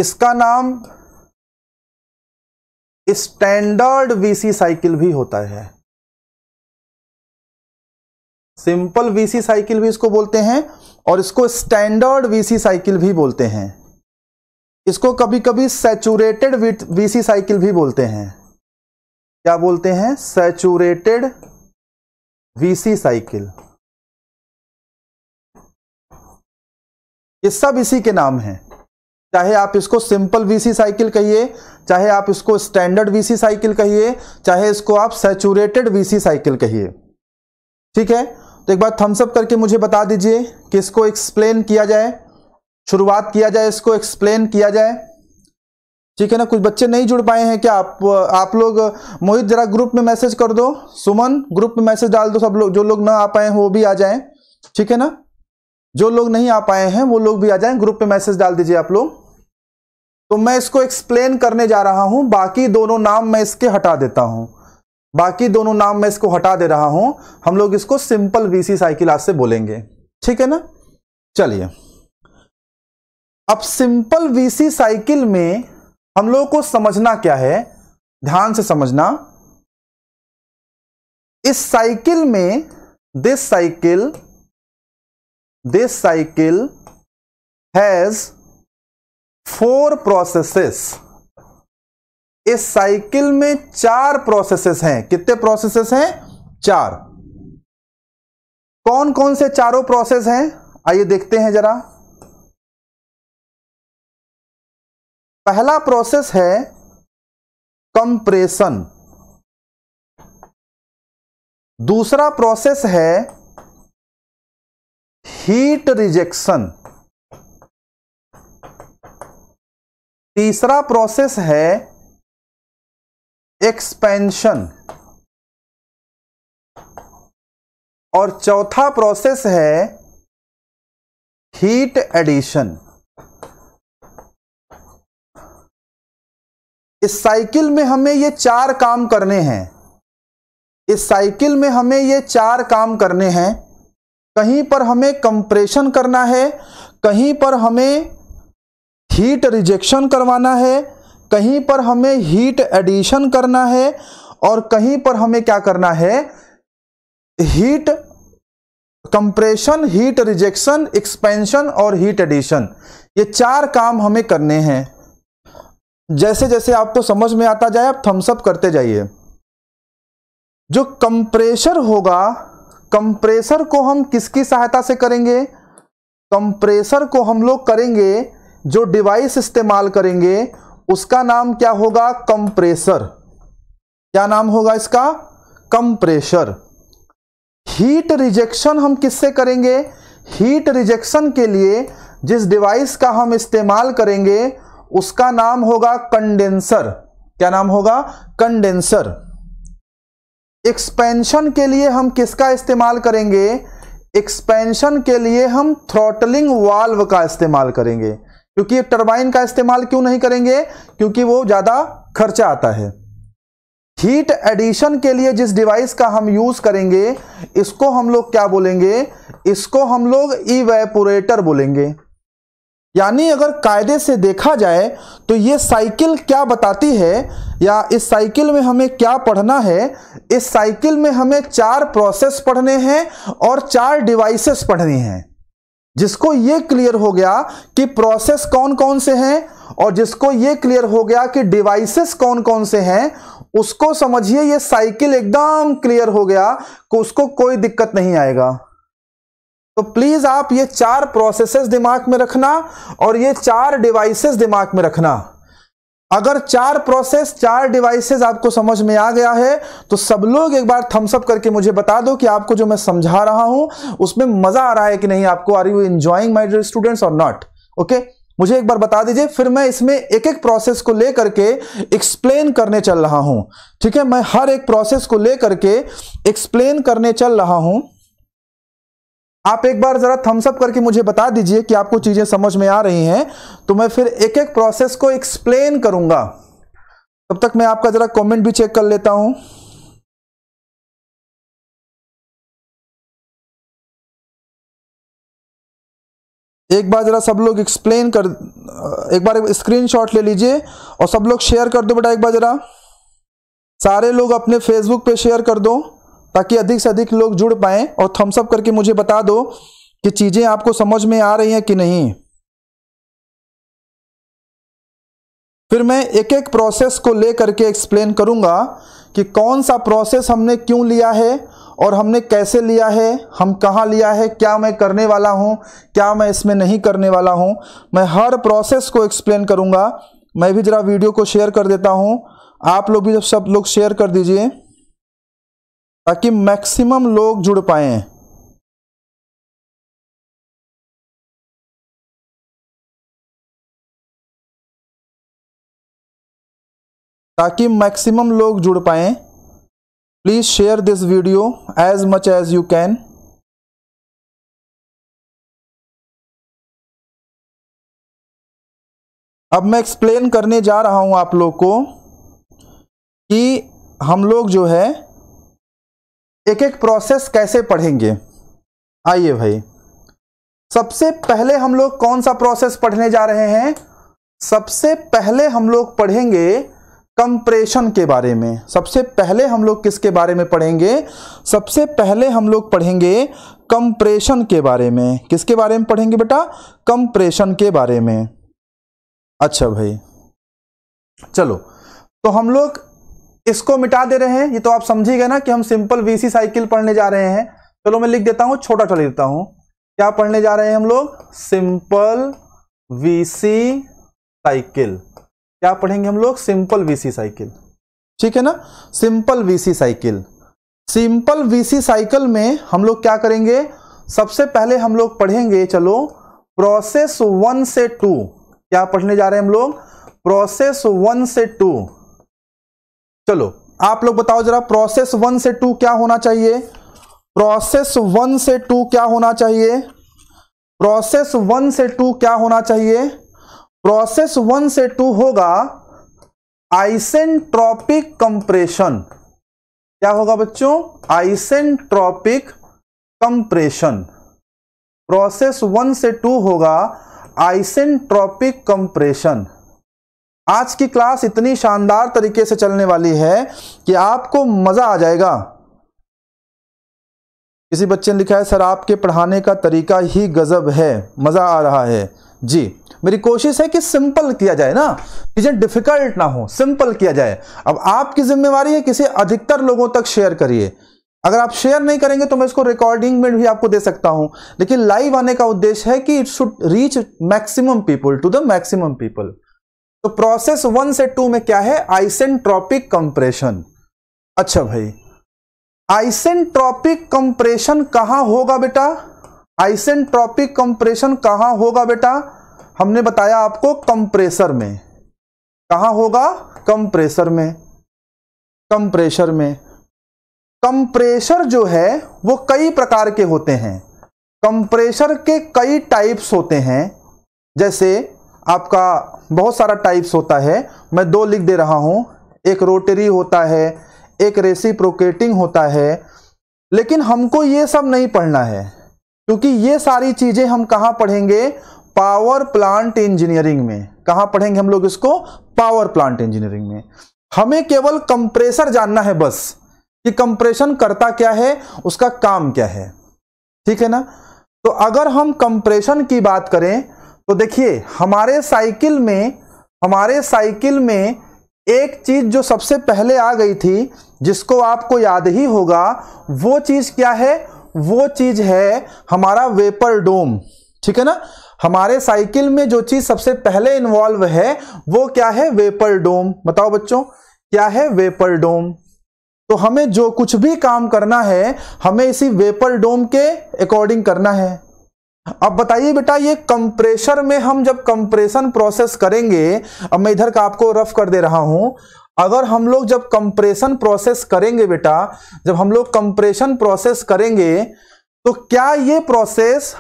इसका नाम स्टैंडर्ड वीसी साइकिल भी होता है सिंपल वीसी साइकिल भी इसको बोलते हैं और इसको स्टैंडर्ड वीसी साइकिल भी बोलते हैं इसको कभी कभी सेचुरेटेड वीसी साइकिल भी बोलते हैं क्या बोलते हैं सेचुरेटेड वीसी साइकिल ये सब इसी के नाम हैं चाहे आप इसको सिंपल वीसी साइकिल कहिए चाहे आप इसको स्टैंडर्ड वीसी साइकिल कहिए चाहे इसको आप सैचुरेटेड वीसी साइकिल कहिए ठीक है तो एक बार थम्सअप करके मुझे बता दीजिए कि इसको एक्सप्लेन किया जाए शुरुआत किया जाए इसको एक्सप्लेन किया जाए ठीक है ना कुछ बच्चे नहीं जुड़ पाए हैं क्या आप आप लोग मोहित जरा ग्रुप में मैसेज कर दो सुमन ग्रुप में मैसेज डाल दो सब लोग जो लोग ना आ पाए हैं वो भी आ जाएं ठीक है ना जो लोग नहीं आ पाए हैं वो लोग भी आ जाएं ग्रुप पे मैसेज डाल दीजिए आप लोग तो मैं इसको एक्सप्लेन करने जा रहा हूं बाकी दोनों नाम मैं इसके हटा देता हूं बाकी दोनों नाम मैं इसको हटा दे रहा हूं हम लोग इसको सिंपल वीसी साइकिल आज से बोलेंगे ठीक है ना चलिए अब सिंपल वीसी साइकिल में हम लोग को समझना क्या है ध्यान से समझना इस साइकिल में this cycle this cycle has four processes इस साइकिल में चार प्रोसेसेस हैं कितने प्रोसेसेस हैं चार कौन कौन से चारों प्रोसेस हैं आइए देखते हैं जरा पहला प्रोसेस है कंप्रेशन दूसरा प्रोसेस है हीट रिजेक्शन तीसरा प्रोसेस है एक्सपेंशन और चौथा प्रोसेस है हीट एडिशन इस साइकिल में हमें ये चार काम करने हैं इस साइकिल में हमें ये चार काम करने हैं कहीं पर हमें कंप्रेशन करना है कहीं पर हमें हीट रिजेक्शन करवाना है कहीं पर हमें हीट एडिशन करना है और कहीं पर हमें क्या करना है heat compression heat rejection expansion और हीट एडिशन ये चार काम हमें करने हैं जैसे जैसे आपको समझ में आता जाए आप थम्सअप करते जाइए जो कंप्रेशर होगा कंप्रेसर को हम किसकी सहायता से करेंगे कंप्रेसर को हम लोग करेंगे जो डिवाइस इस्तेमाल करेंगे उसका नाम क्या होगा कंप्रेसर क्या नाम होगा इसका कंप्रेशर हीट रिजेक्शन हम किससे करेंगे हीट रिजेक्शन के लिए जिस डिवाइस का हम इस्तेमाल करेंगे उसका नाम होगा कंडेंसर क्या नाम होगा कंडेंसर एक्सपेंशन के लिए हम किसका इस्तेमाल करेंगे एक्सपेंशन के लिए हम थ्रोटलिंग वाल्व का इस्तेमाल करेंगे क्योंकि टरबाइन का इस्तेमाल क्यों नहीं करेंगे क्योंकि वो ज़्यादा खर्चा आता है हीट एडिशन के लिए जिस डिवाइस का हम यूज़ करेंगे इसको हम लोग क्या बोलेंगे इसको हम लोग इवेपोरेटर बोलेंगे यानी अगर कायदे से देखा जाए तो ये साइकिल क्या बताती है या इस साइकिल में हमें क्या पढ़ना है इस साइकिल में हमें चार प्रोसेस पढ़ने हैं और चार डिवाइसेस पढ़ने हैं जिसको ये क्लियर हो गया कि प्रोसेस कौन कौन से हैं और जिसको ये क्लियर हो गया कि डिवाइसेस कौन कौन से हैं उसको समझिए ये साइकिल एकदम क्लियर हो गया कि उसको कोई दिक्कत नहीं आएगा तो प्लीज आप ये चार प्रोसेसेस दिमाग में रखना और ये चार डिवाइसेस दिमाग में रखना अगर चार प्रोसेस चार डिवाइसेस आपको समझ में आ गया है तो सब लोग एक बार थम्सअप करके मुझे बता दो कि आपको जो मैं समझा रहा हूं उसमें मजा आ रहा है कि नहीं आपको are you enjoying my students और नॉट ओके मुझे एक बार बता दीजिए फिर मैं इसमें एक एक प्रोसेस को लेकर के एक्सप्लेन करने चल रहा हूं ठीक है मैं हर एक प्रोसेस को लेकर के एक्सप्लेन करने चल रहा हूं आप एक बार जरा थम्सअप करके मुझे बता दीजिए कि आपको चीजें समझ में आ रही हैं तो मैं फिर एक एक प्रोसेस को एक्सप्लेन करूंगा तब तक मैं आपका जरा कमेंट भी चेक कर लेता हूं एक बार जरा सब लोग एक्सप्लेन कर एक बार स्क्रीनशॉट ले लीजिए और सब लोग शेयर कर दो बेटा एक बार जरा सारे लोग अपने फेसबुक पे शेयर कर दो ताकि अधिक से अधिक लोग जुड़ पाए और थम्सअप करके मुझे बता दो कि चीज़ें आपको समझ में आ रही हैं कि नहीं फिर मैं एक एक प्रोसेस को लेकर के एक्सप्लेन करूंगा कि कौन सा प्रोसेस हमने क्यों लिया है और हमने कैसे लिया है हम कहाँ लिया है क्या मैं करने वाला हूँ क्या मैं इसमें नहीं करने वाला हूँ मैं हर प्रोसेस को एक्सप्लेन करूँगा मैं भी ज़रा वीडियो को शेयर कर देता हूँ आप लोग भी सब लोग शेयर कर दीजिए ताकि मैक्सिमम लोग जुड़ पाए ताकि मैक्सिमम लोग जुड़ पाए please share this video as much as you can अब मैं एक्सप्लेन करने जा रहा हूं आप लोग को कि हम लोग जो है एक एक प्रोसेस कैसे पढ़ेंगे आइए भाई सबसे पहले हम लोग कौन सा प्रोसेस पढ़ने जा रहे हैं सबसे पहले हम लोग पढ़ेंगे कंप्रेशन के बारे में सबसे पहले हम लोग किसके बारे में पढ़ेंगे सबसे पहले हम लोग पढ़ेंगे कंप्रेशन के बारे में किसके बारे में पढ़ेंगे बेटा कंप्रेशन के बारे में अच्छा भाई चलो तो हम लोग इसको मिटा दे रहे हैं ये तो आप समझिएगा ना कि हम सिंपल वीसी साइकिल पढ़ने जा रहे हैं चलो मैं लिख देता हूं छोटा छोटा देता हूं क्या पढ़ने जा रहे हैं हम लोग सिंपल वीसी साइकिल क्या पढ़ेंगे हम लोग सिंपल वीसी साइकिल ठीक है ना simple VC cycle simple VC cycle में हम लोग क्या करेंगे सबसे पहले हम लोग पढ़ेंगे चलो प्रोसेस वन से टू क्या पढ़ने जा रहे हैं हम लोग प्रोसेस वन से टू चलो आप लोग बताओ जरा प्रोसेस वन से टू क्या होना चाहिए प्रोसेस वन से टू क्या होना चाहिए प्रोसेस वन से टू क्या होना चाहिए प्रोसेस वन से टू होगा आइसेंट्रॉपिक कंप्रेशन क्या होगा बच्चों आइसेंट्रॉपिक कंप्रेशन प्रोसेस वन से टू होगा आइसेंट्रॉपिक कंप्रेशन आज की क्लास इतनी शानदार तरीके से चलने वाली है कि आपको मज़ा आ जाएगा किसी बच्चे ने लिखा है सर आपके पढ़ाने का तरीका ही गज़ब है मज़ा आ रहा है जी मेरी कोशिश है कि सिंपल किया जाए ना चीज़ें डिफ़िकल्ट ना हो सिंपल किया जाए अब आपकी जिम्मेवारी है किसी अधिकतर लोगों तक शेयर करिए अगर आप शेयर नहीं करेंगे तो मैं इसको रिकॉर्डिंग में भी आपको दे सकता हूं लेकिन लाइव आने का उद्देश्य है कि it should reach maximum people to the maximum people तो प्रोसेस वन से टू में क्या है आइसेंट्रोपिक कंप्रेशन अच्छा भाई आइसेंट्रोपिक कंप्रेशन कहां होगा बेटा आइसेंट्रोपिक कंप्रेशन कहां होगा बेटा हमने बताया आपको कंप्रेसर में कहा होगा कंप्रेसर में कंप्रेसर में कंप्रेसर जो है वो कई प्रकार के होते हैं कंप्रेसर के कई टाइप्स होते हैं जैसे आपका बहुत सारा टाइप्स होता है मैं दो लिख दे रहा हूँ एक रोटरी होता है एक रेसिप्रोकेटिंग होता है लेकिन हमको ये सब नहीं पढ़ना है क्योंकि ये सारी चीज़ें हम कहाँ पढ़ेंगे पावर प्लांट इंजीनियरिंग में कहाँ पढ़ेंगे हम लोग इसको पावर प्लांट इंजीनियरिंग में हमें केवल कंप्रेसर जानना है बस कि कंप्रेशन करता क्या है उसका काम क्या है ठीक है ना तो अगर हम कंप्रेशन की बात करें तो देखिए हमारे साइकिल में हमारे साइकिल में एक चीज जो सबसे पहले आ गई थी जिसको आपको याद ही होगा वो चीज क्या है वो चीज है हमारा वेपर डोम ठीक है ना हमारे साइकिल में जो चीज सबसे पहले इन्वॉल्व है वो क्या है वेपर डोम बताओ बच्चों क्या है वेपर डोम तो हमें जो कुछ भी काम करना है हमें इसी वेपर डोम के अकॉर्डिंग करना है अब बताइए बेटा ये कंप्रेशर में हम जब कंप्रेशन प्रोसेस करेंगे अब मैं इधर का आपको रफ कर दे रहा हूं अगर हम लोग जब कंप्रेशन प्रोसेस करेंगे बेटा जब हम लोग कंप्रेशन प्रोसेस करेंगे तो क्या ये प्रोसेस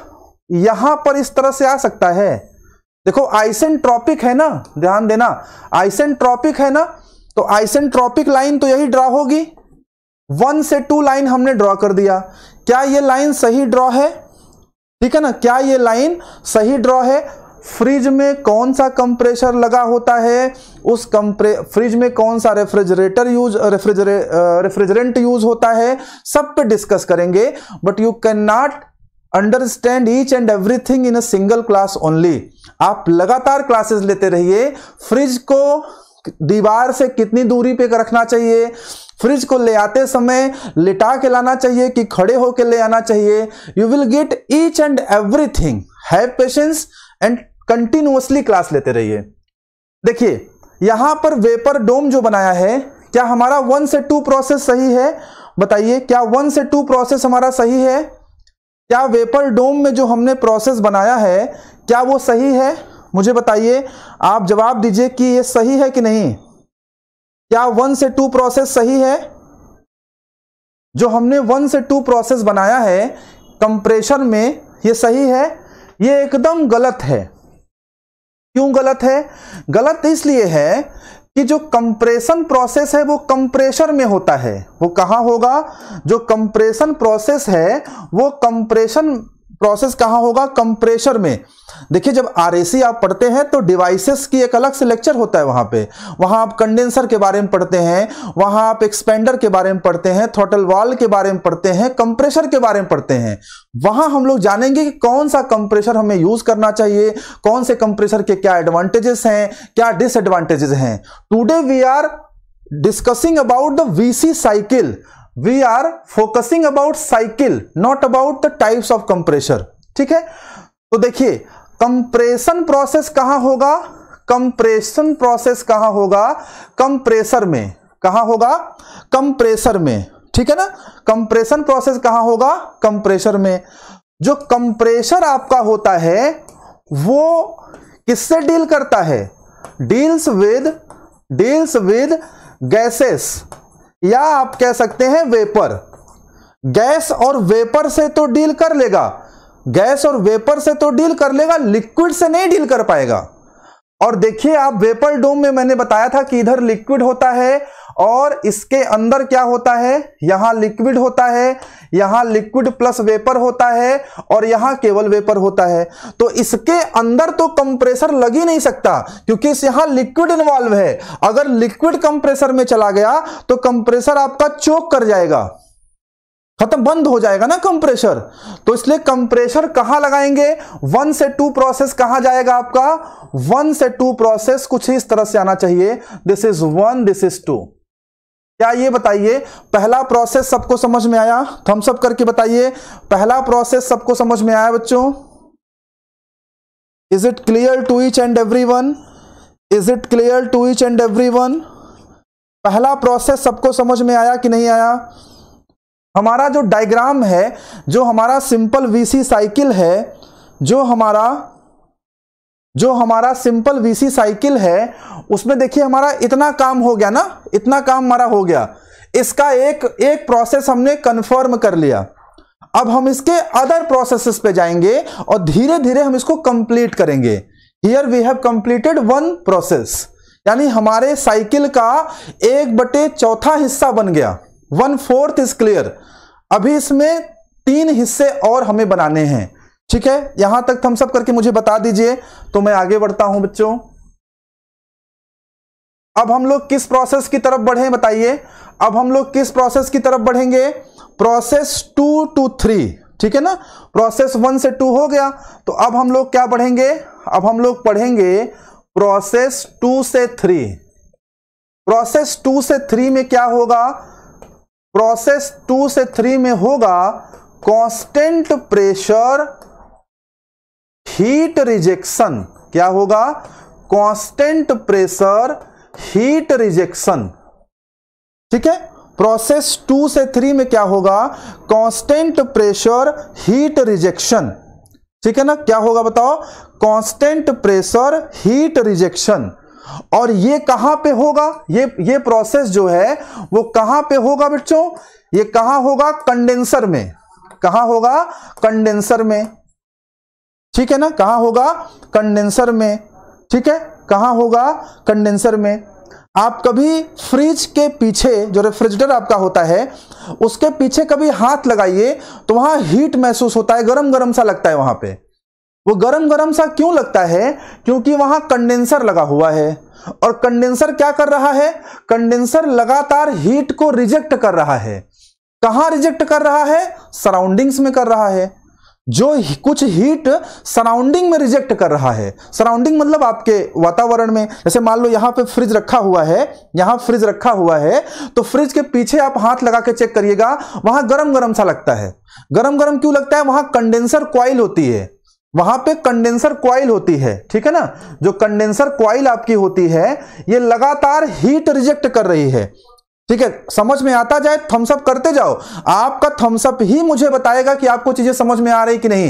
यहां पर इस तरह से आ सकता है देखो ट्रॉपिक है ना ध्यान देना ट्रॉपिक है ना तो ट्रॉपिक लाइन तो यही ड्रॉ होगी वन से टू लाइन हमने ड्रॉ कर दिया क्या ये लाइन सही ड्रॉ है ठीक है ना क्या ये लाइन सही ड्रॉ है फ्रिज में कौन सा कंप्रेसर लगा होता है उस कंप्रे फ्रिज में कौन सा रेफ्रिजरेटर यूज रेफ्रिजरे रेफ्रिजरेंट यूज होता है सब पे डिस्कस करेंगे but you can not understand each and everything in a single class only आप लगातार क्लासेस लेते रहिए फ्रिज को दीवार से कितनी दूरी पे रखना चाहिए फ्रिज को ले आते समय लिटा के लाना चाहिए कि खड़े होकर ले आना चाहिए you will get each and everything have patience and continuously class लेते रहिए देखिए यहां पर वेपर डोम जो बनाया है क्या हमारा वन से टू प्रोसेस सही है बताइए क्या वन से टू प्रोसेस हमारा सही है क्या वेपर डोम में जो हमने प्रोसेस बनाया है क्या वो सही है मुझे बताइए आप जवाब दीजिए कि ये सही है कि नहीं क्या वन से टू प्रोसेस सही है जो हमने वन से टू प्रोसेस बनाया है कंप्रेशन में ये सही है ये एकदम गलत है क्यों गलत है गलत इसलिए है कि जो कंप्रेशन प्रोसेस है वो कंप्रेशर में होता है वो कहां होगा जो कंप्रेशन प्रोसेस है वो कंप्रेशन प्रोसेस कहाँ होगा कंप्रेशर में देखिए जब आर आप पढ़ते हैं तो डिवाइसेस की एक अलग से लेक्चर होता है वहां पे वहां आप कंडेंसर के बारे में पढ़ते हैं वहां आप एक्सपेंडर के बारे में पढ़ते हैं थोटल वॉल के बारे में पढ़ते हैं कंप्रेशर के बारे में पढ़ते हैं वहां हम लोग जानेंगे कि कौन सा कंप्रेशर हमें यूज़ करना चाहिए कौन से कंप्रेशर के क्या एडवांटेजेस हैं क्या डिसएडवांटेजेस हैं today we are discussing about the VC cycle we are focusing about cycle not about the types of compressor ठीक है तो देखिए कंप्रेशन प्रोसेस कहां होगा कंप्रेशन प्रोसेस कहां होगा कंप्रेसर में कहां होगा कंप्रेसर में ठीक है ना कंप्रेशन प्रोसेस कहां होगा कंप्रेशर में जो कंप्रेशर आपका होता है वो किससे डील करता है deals with deals with gases या आप कह सकते हैं वेपर गैस और वेपर से तो डील कर लेगा गैस और वेपर से तो डील कर लेगा लिक्विड से नहीं डील कर पाएगा और देखिए आप वेपर डोम में मैंने बताया था कि इधर लिक्विड होता है और इसके अंदर क्या होता है यहां लिक्विड होता है यहां लिक्विड प्लस वेपर होता है और यहां केवल वेपर होता है तो इसके अंदर तो कंप्रेसर लग ही नहीं सकता क्योंकि इस लिक्विड इन्वॉल्व है अगर लिक्विड कंप्रेसर में चला गया तो कंप्रेसर आपका चोक कर जाएगा खत्म बंद हो जाएगा ना कंप्रेसर तो इसलिए कंप्रेसर कहां लगाएंगे वन से टू प्रोसेस कहां जाएगा आपका वन से टू प्रोसेस कुछ इस तरह से आना चाहिए this is one this is two क्या ये बताइए पहला प्रोसेस सबको समझ में आया थम्स करके बताइए पहला प्रोसेस सबको समझ में आया बच्चों is it clear to each and every one is it clear to each and every one पहला प्रोसेस सबको समझ में आया कि नहीं आया हमारा जो डायग्राम है जो हमारा सिंपल वीसी साइकिल है जो हमारा जो हमारा सिंपल वीसी साइकिल है उसमें देखिए हमारा इतना काम हो गया ना इतना काम हमारा हो गया इसका एक एक प्रोसेस हमने कंफर्म कर लिया अब हम इसके अदर प्रोसेसेस पे जाएंगे और धीरे धीरे हम इसको कंप्लीट करेंगे here we have completed one process यानी हमारे साइकिल का एक बटे चौथा हिस्सा बन गया वन फोर्थ इज क्लियर अभी इसमें तीन हिस्से और हमें बनाने हैं ठीक है यहां तक थम्सअप करके मुझे बता दीजिए तो मैं आगे बढ़ता हूं बच्चों अब हम लोग किस प्रोसेस की तरफ बढ़े बताइए अब हम लोग किस प्रोसेस की तरफ बढ़ेंगे प्रोसेस टू टू थ्री ठीक है ना प्रोसेस वन से टू हो गया तो अब हम लोग क्या बढ़ेंगे अब हम लोग पढ़ेंगे प्रोसेस टू से थ्री प्रोसेस टू से थ्री में क्या होगा प्रोसेस टू से थ्री में होगा कांस्टेंट प्रेशर हीट रिजेक्शन क्या होगा कांस्टेंट प्रेशर हीट रिजेक्शन ठीक है प्रोसेस टू से थ्री में क्या होगा कांस्टेंट प्रेशर हीट रिजेक्शन ठीक है ना क्या होगा बताओ कांस्टेंट प्रेशर हीट रिजेक्शन और ये कहां पे होगा ये ये प्रोसेस जो है वो कहां पे होगा बच्चों ये कहां होगा कंडेंसर में कहा होगा कंडेंसर में ठीक है ना कहा होगा कंडेंसर में ठीक है कहा होगा कंडेंसर में आप कभी फ्रिज के पीछे जो रेफ्रिजरेटर आपका होता है उसके पीछे कभी हाथ लगाइए तो वहां हीट महसूस होता है गरम गरम सा लगता है वहां पे वो गरम गरम सा क्यों लगता है क्योंकि वहां कंडेंसर लगा हुआ है और कंडेंसर क्या कर रहा है कंडेंसर लगातार हीट को रिजेक्ट कर रहा है कहां रिजेक्ट कर रहा है सराउंडिंग्स में कर रहा है जो कुछ हीट सराउंडिंग में रिजेक्ट कर रहा है सराउंडिंग मतलब आपके वातावरण में जैसे मान लो यहां पे फ्रिज रखा हुआ है यहां फ्रिज रखा हुआ है तो फ्रिज के पीछे आप हाथ लगा के चेक करिएगा वहां गरम गरम सा लगता है गरम गरम क्यों लगता है वहां कंडेंसर क्वाइल होती है वहां पे कंडेंसर क्वाइल होती है ठीक है ना जो कंडेंसर क्वाइल आपकी होती है ये लगातार हीट रिजेक्ट कर रही है ठीक है समझ में आता जाए थम्सअप करते जाओ आपका थम्सअप ही मुझे बताएगा कि आपको चीजें समझ में आ रही कि नहीं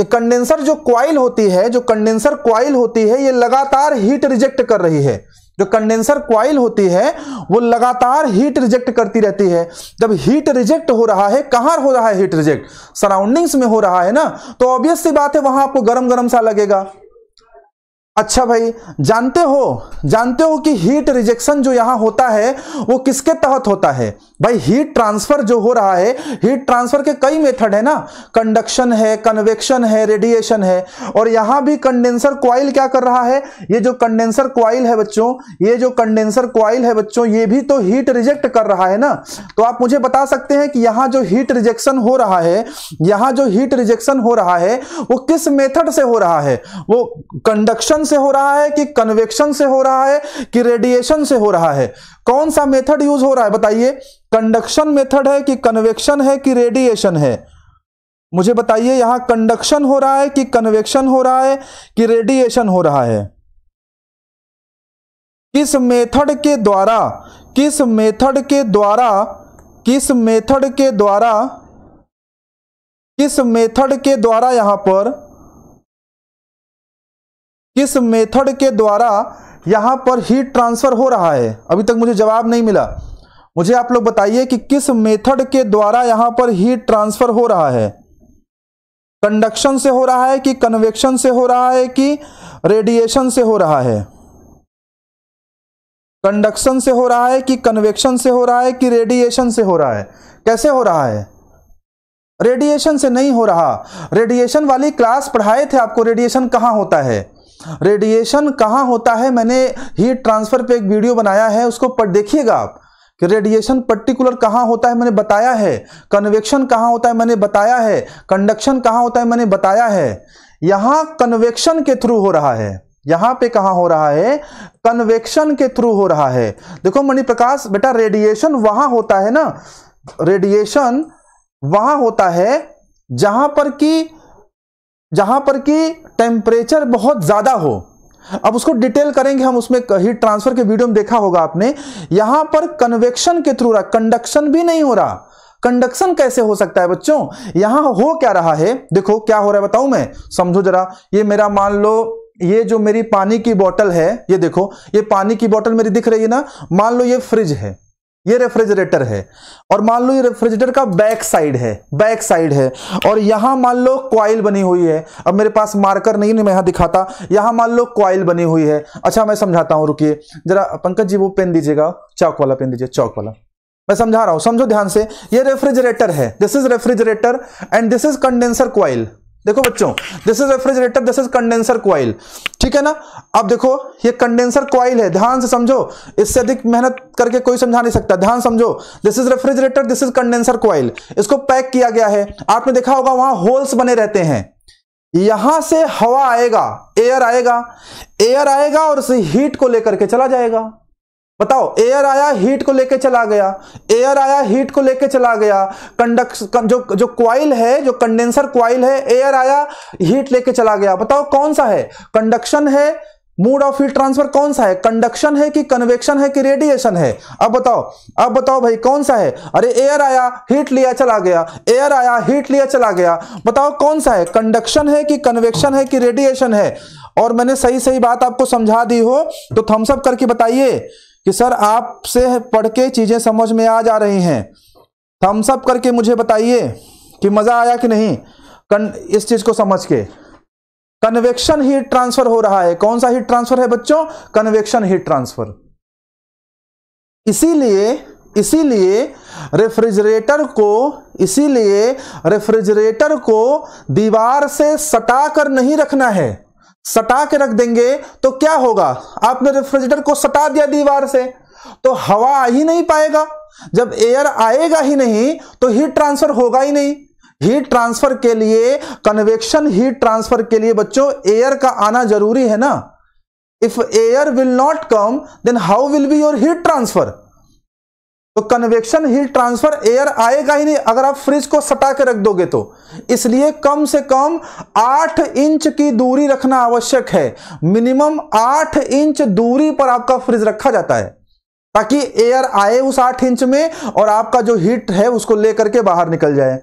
ये कंडेंसर जो क्वाइल होती है जो कंडेंसर क्वाइल होती है ये लगातार हीट रिजेक्ट कर रही है जो कंडेंसर क्वाइल होती है वो लगातार हीट रिजेक्ट करती रहती है जब हीट रिजेक्ट हो रहा है कहां हो रहा है हीट रिजेक्ट सराउंडिंग्स में हो रहा है ना तो ऑब्वियस सी बात है वहां आपको गरम गर्म सा लगेगा अच्छा भाई जानते हो जानते हो कि हीट रिजेक्शन जो यहाँ होता है वो किसके तहत होता है भाई हीट ट्रांसफर जो हो रहा है हीट ट्रांसफर के कई मेथड है ना कंडक्शन है कन्वेक्शन है रेडिएशन है और यहाँ भी कंडेंसर क्वाइल क्या कर रहा है ये जो कंडेंसर क्वाइल है बच्चों ये जो कंडेंसर क्वाइल है बच्चों ये भी तो हीट रिजेक्ट कर रहा है ना तो आप मुझे बता सकते हैं कि यहाँ जो हीट रिजेक्शन हो रहा है यहाँ जो हीट रिजेक्शन हो रहा है वो किस मेथड से हो रहा है वो कंडक्शन से हो रहा है कि कन्वेक्शन से हो रहा है कि रेडिएशन से हो रहा है कौन सा मेथड यूज हो रहा है बताइए कंडक्शन मेथड है कि कन्वेक्शन है कि रेडिएशन है मुझे बताइए यहां कंडक्शन हो रहा है कि कन्वेक्शन हो रहा है कि रेडिएशन हो रहा है किस मेथड के द्वारा किस मेथड के द्वारा किस मेथड के द्वारा किस मेथड के द्वारा यहां पर किस मेथड के द्वारा यहां पर हीट ट्रांसफ़र हो रहा है अभी तक मुझे जवाब नहीं मिला मुझे आप लोग बताइए कि किस मेथड के द्वारा यहां पर हीट ट्रांसफ़र हो रहा है कंडक्शन से हो रहा है कि कन्वेक्शन से हो रहा है कि रेडिएशन से हो रहा है कंडक्शन से हो रहा है कि कन्वेक्शन से हो रहा है कि रेडिएशन से हो रहा है कैसे हो रहा है रेडिएशन से नहीं हो रहा रेडिएशन वाली क्लास पढ़ाए थे आपको रेडिएशन कहां होता है रेडिएशन कहाँ होता है मैंने हीट ट्रांसफर पे एक वीडियो बनाया है उसको पर देखिएगा आप कि रेडिएशन पर्टिकुलर कहाँ होता है मैंने बताया है कन्वेक्शन कहाँ होता है मैंने बताया है कंडक्शन कहाँ होता है मैंने बताया है यहाँ कन्वेक्शन के थ्रू हो रहा है यहां पे कहा हो रहा है कन्वेक्शन के थ्रू हो रहा है देखो मणिप्रकाश बेटा रेडिएशन वहां होता है ना रेडिएशन वहां होता है जहां पर कि जहां पर कि टेम्परेचर बहुत ज़्यादा हो अब उसको डिटेल करेंगे हम उसमें हीट ट्रांसफर के वीडियो में देखा होगा आपने यहां पर कन्वेक्शन के थ्रू रहा कंडक्शन भी नहीं हो रहा कंडक्शन कैसे हो सकता है बच्चों यहां हो क्या रहा है देखो क्या हो रहा है बताऊं मैं समझो जरा ये मेरा मान लो ये जो मेरी पानी की बोतल है ये देखो ये पानी की बोतल मेरी दिख रही है ना मान लो ये फ्रिज है ये रेफ्रिजरेटर है और मान लो ये रेफ्रिजरेटर का बैक साइड है बैक साइड है और यहां मान लो क्वाइल बनी हुई है अब मेरे पास मार्कर नहीं, मैं यहां दिखाता यहां मान लो क्वाइल बनी हुई है अच्छा मैं समझाता हूं रुकिए जरा पंकज जी वो पेन दीजिएगा चौक वाला पेन दीजिए चौक वाला मैं समझा रहा हूं समझो ध्यान से ये रेफ्रिजरेटर है this is refrigerator and this is condenser coil देखो बच्चों this is refrigerator this is condenser coil ठीक है ना अब देखो ये कंडेंसर क्वाइल है ध्यान से समझो इससे अधिक मेहनत करके कोई समझा नहीं सकता ध्यान समझो this is refrigerator this is condenser coil इसको पैक किया गया है आपने देखा होगा वहां होल्स बने रहते हैं यहां से हवा आएगा एयर आएगा एयर आएगा और उसे हीट को लेकर के चला जाएगा बताओ एयर आया हीट को लेके चला गया एयर आया हीट को लेके चला गया कंडक्स जो जो क्वाइल है जो कंडेंसर क्वाइल है एयर आया हीट लेके चला गया बताओ कौन सा है कंडक्शन है मूड ऑफ हीट ट्रांसफर कौन सा है कंडक्शन है कि कन्वेक्शन है कि रेडिएशन है अब बताओ अब बताओ भाई कौन सा है अरे एयर आया हीट लिया चला गया एयर आया हीट लिया चला गया बताओ कौन सा है कंडक्शन है कि कन्वेक्शन है कि रेडिएशन है और मैंने सही सही बात आपको समझा दी हो तो थम्सअप करके बताइए कि सर आपसे पढ़ के चीज़ें समझ में आ जा रही हैं थम्स अप करके मुझे बताइए कि मज़ा आया कि नहीं कन इस चीज़ को समझ के कन्वेक्शन हीट ट्रांसफर हो रहा है कौन सा हीट ट्रांसफर है बच्चों कन्वेक्शन हीट ट्रांसफर इसीलिए इसीलिए रेफ्रिजरेटर को इसीलिए रेफ्रिजरेटर को दीवार से सटा कर नहीं रखना है सटा के रख देंगे तो क्या होगा आपने रेफ्रिजरेटर को सटा दिया दीवार से तो हवा आ ही नहीं पाएगा जब एयर आएगा ही नहीं तो हीट ट्रांसफर होगा ही नहीं हीट ट्रांसफर के लिए कन्वेक्शन हीट ट्रांसफर के लिए बच्चों एयर का आना जरूरी है ना if air will not come then how will be your heat transfer तो कन्वेक्शन हीट ट्रांसफर एयर आएगा ही नहीं अगर आप फ्रिज को सटा के रख दोगे तो इसलिए कम से कम आठ इंच की दूरी रखना आवश्यक है मिनिमम आठ इंच दूरी पर आपका फ्रिज रखा जाता है ताकि एयर आए उस आठ इंच में और आपका जो हीट है उसको लेकर के बाहर निकल जाए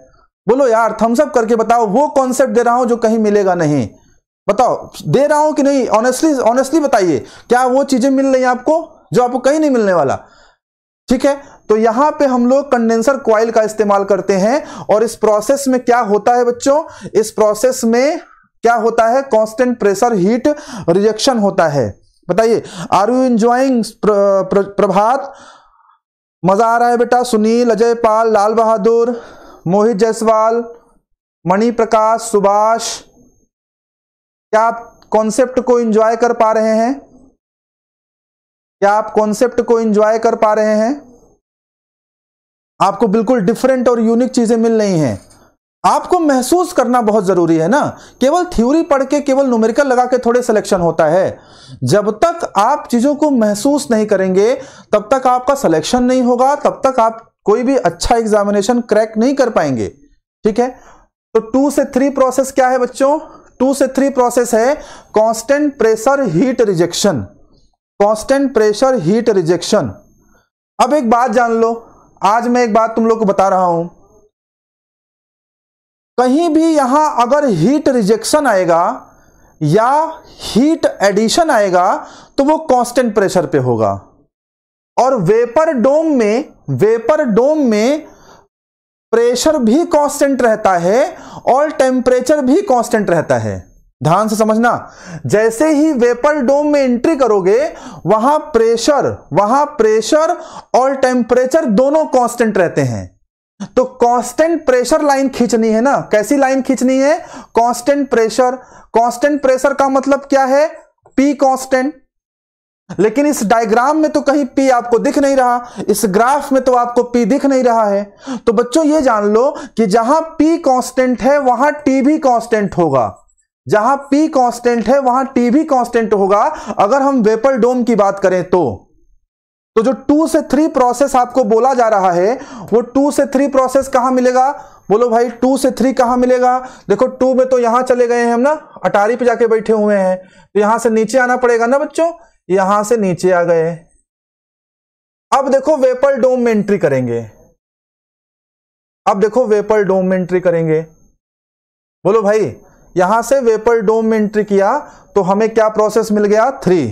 बोलो यार थम्सअप करके बताओ वो कॉन्सेप्ट दे रहा हूं जो कहीं मिलेगा नहीं बताओ दे रहा हूं कि नहीं ऑनेस्टली ऑनेस्टली बताइए क्या वो चीजें मिल रही है आपको जो आपको कहीं नहीं मिलने वाला ठीक है तो यहां पे हम लोग कंडेंसर क्वाइल का इस्तेमाल करते हैं और इस प्रोसेस में क्या होता है बच्चों इस प्रोसेस में क्या होता है कांस्टेंट प्रेशर हीट रिएक्शन होता है बताइए आर यू इंजॉइंग प्रभात मजा आ रहा है बेटा सुनील अजय पाल लाल बहादुर मोहित जायसवाल मणि प्रकाश सुभाष क्या आप कॉन्सेप्ट को एंजॉय कर पा रहे हैं क्या आप कॉन्सेप्ट को एंजॉय कर पा रहे हैं आपको बिल्कुल डिफरेंट और यूनिक चीजें मिल रही हैं आपको महसूस करना बहुत जरूरी है ना केवल थ्योरी पढ़ के केवल न्यूमेरिकल लगा के थोड़े सिलेक्शन होता है जब तक आप चीजों को महसूस नहीं करेंगे तब तक आपका सिलेक्शन नहीं होगा तब तक आप कोई भी अच्छा एग्जामिनेशन क्रैक नहीं कर पाएंगे ठीक है तो टू से थ्री प्रोसेस क्या है बच्चों टू से थ्री प्रोसेस है constant pressure heat rejection constant pressure heat rejection अब एक बात जान लो आज मैं एक बात तुम लोग को बता रहा हूं कहीं भी यहां अगर हीट रिजेक्शन आएगा या हीट एडिशन आएगा तो वो कांस्टेंट प्रेशर पे होगा और वेपर डोम में वेपर डोम में प्रेशर भी कांस्टेंट रहता है और टेम्परेचर भी कांस्टेंट रहता है ध्यान से समझना जैसे ही वेपर डोम में एंट्री करोगे वहां प्रेशर वहां प्रेशर और टेम्परेचर दोनों कांस्टेंट रहते हैं तो कांस्टेंट प्रेशर लाइन खींचनी है ना कैसी लाइन खींचनी है कांस्टेंट प्रेशर कांस्टेंट प्रेशर का मतलब क्या है पी कांस्टेंट लेकिन इस डायग्राम में तो कहीं पी आपको दिख नहीं रहा इस ग्राफ में तो आपको पी दिख नहीं रहा है तो बच्चों ये जान लो कि जहां पी कांस्टेंट है वहां टी भी कांस्टेंट होगा जहां पी कांस्टेंट है वहां टी भी कांस्टेंट होगा अगर हम वेपर डोम की बात करें तो तो जो टू से थ्री प्रोसेस आपको बोला जा रहा है वो टू से थ्री प्रोसेस कहां मिलेगा बोलो भाई टू से थ्री कहां मिलेगा देखो टू में तो यहां चले गए हैं हम ना अटारी पे जाके बैठे हुए हैं तो यहां से नीचे आना पड़ेगा ना बच्चों यहां से नीचे आ गए अब देखो वेपर डोम में एंट्री करेंगे अब देखो वेपर डोम में एंट्री करेंगे बोलो भाई यहां से वेपर डोम में एंट्री किया तो हमें क्या प्रोसेस मिल गया थ्री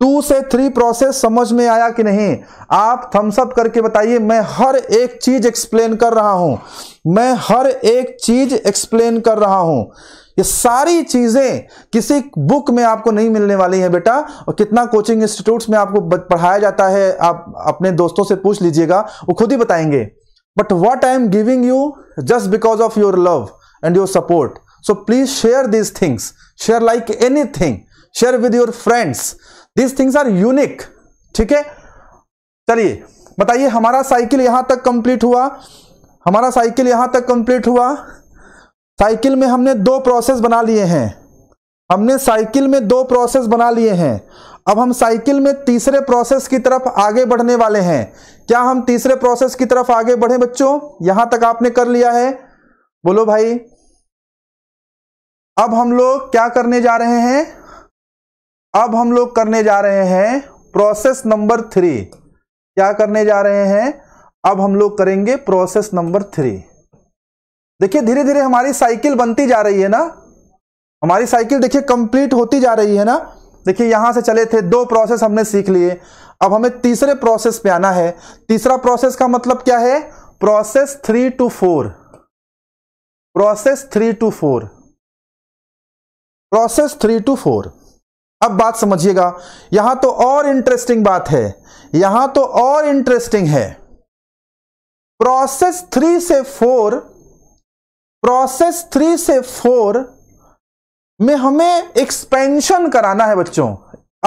टू से थ्री प्रोसेस समझ में आया कि नहीं आप थम्सअप करके बताइए मैं हर एक चीज एक्सप्लेन कर रहा हूं मैं हर एक चीज एक्सप्लेन कर रहा हूं ये सारी चीजें किसी बुक में आपको नहीं मिलने वाली है बेटा और कितना कोचिंग इंस्टीट्यूट्स में आपको पढ़ाया जाता है आप अपने दोस्तों से पूछ लीजिएगा वो खुद ही बताएंगे but what I am giving you just because of your love and your support please share this things share like anything share with your friends this things are unique ठीक है चलिए बताइए हमारा साइकिल यहां तक complete हुआ हमारा cycle यहां तक कंप्लीट हुआ साइकिल में हमने दो प्रोसेस बना लिए हैं हमने साइकिल में दो प्रोसेस बना लिए हैं अब हम साइकिल में तीसरे प्रोसेस की तरफ आगे बढ़ने वाले हैं क्या हम तीसरे प्रोसेस की तरफ आगे बढ़े बच्चों यहां तक आपने कर लिया है बोलो भाई अब हम लोग क्या करने जा रहे हैं अब हम लोग करने जा रहे हैं प्रोसेस नंबर थ्री क्या करने जा रहे हैं अब हम लोग करेंगे प्रोसेस नंबर थ्री देखिए धीरे धीरे हमारी साइकिल बनती जा रही है ना हमारी साइकिल देखिए कंप्लीट होती जा रही है ना देखिए यहां से चले थे दो प्रोसेस हमने सीख लिए अब हमें तीसरे प्रोसेस पे आना है तीसरा प्रोसेस का मतलब क्या है process three to four process three to four process three to four अब बात समझिएगा यहां तो और इंटरेस्टिंग बात है यहां तो और इंटरेस्टिंग है प्रोसेस थ्री से फोर प्रोसेस थ्री से फोर में हमें एक्सपेंशन कराना है बच्चों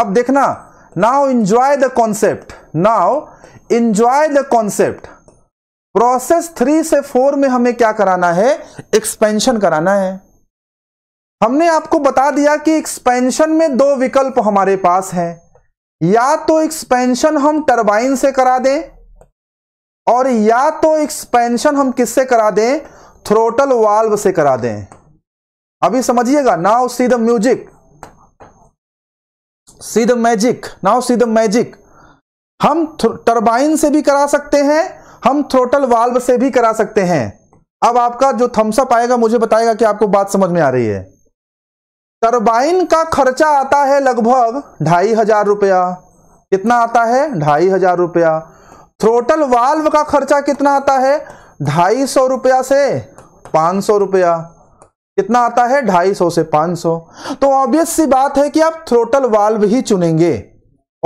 अब देखना now enjoy the concept now enjoy the concept process three से फोर में हमें क्या कराना है एक्सपेंशन कराना है हमने आपको बता दिया कि एक्सपेंशन में दो विकल्प हमारे पास हैं या तो एक्सपेंशन हम टरबाइन से करा दें और या तो एक्सपेंशन हम किससे करा दें थ्रोटल वाल्व से करा दें अभी समझिएगा now see the music see the magic now see the magic हम टरबाइन से भी करा सकते हैं हम थ्रोटल वाल्व से भी करा सकते हैं अब आपका जो थम्सअप आएगा मुझे बताएगा कि आपको बात समझ में आ रही है टर्बाइन का खर्चा आता है लगभग ढाई हजार रुपया कितना आता है ढाई हजार रुपया थ्रोटल वाल्व का खर्चा कितना आता है ढाई सौ रुपया से पांच सौ रुपया कितना आता है ढाई सौ से पांच सौ तो ऑब्वियस सी बात है कि आप थ्रोटल वाल्व ही चुनेंगे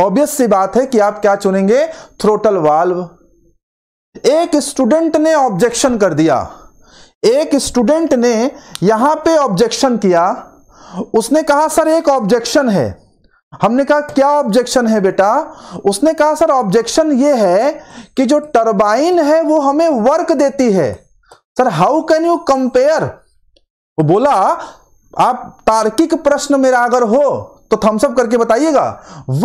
ऑब्वियस सी बात है कि आप क्या चुनेंगे थ्रोटल वाल्व एक स्टूडेंट ने ऑब्जेक्शन कर दिया एक स्टूडेंट ने यहां पे ऑब्जेक्शन किया उसने कहा सर एक ऑब्जेक्शन है हमने कहा क्या ऑब्जेक्शन है बेटा उसने कहा सर ऑब्जेक्शन ये है कि जो टरबाइन है वो हमें वर्क देती है sir how can you compare वो बोला आप तार्किक प्रश्न मेरा अगर हो तो थम्सअप करके बताइएगा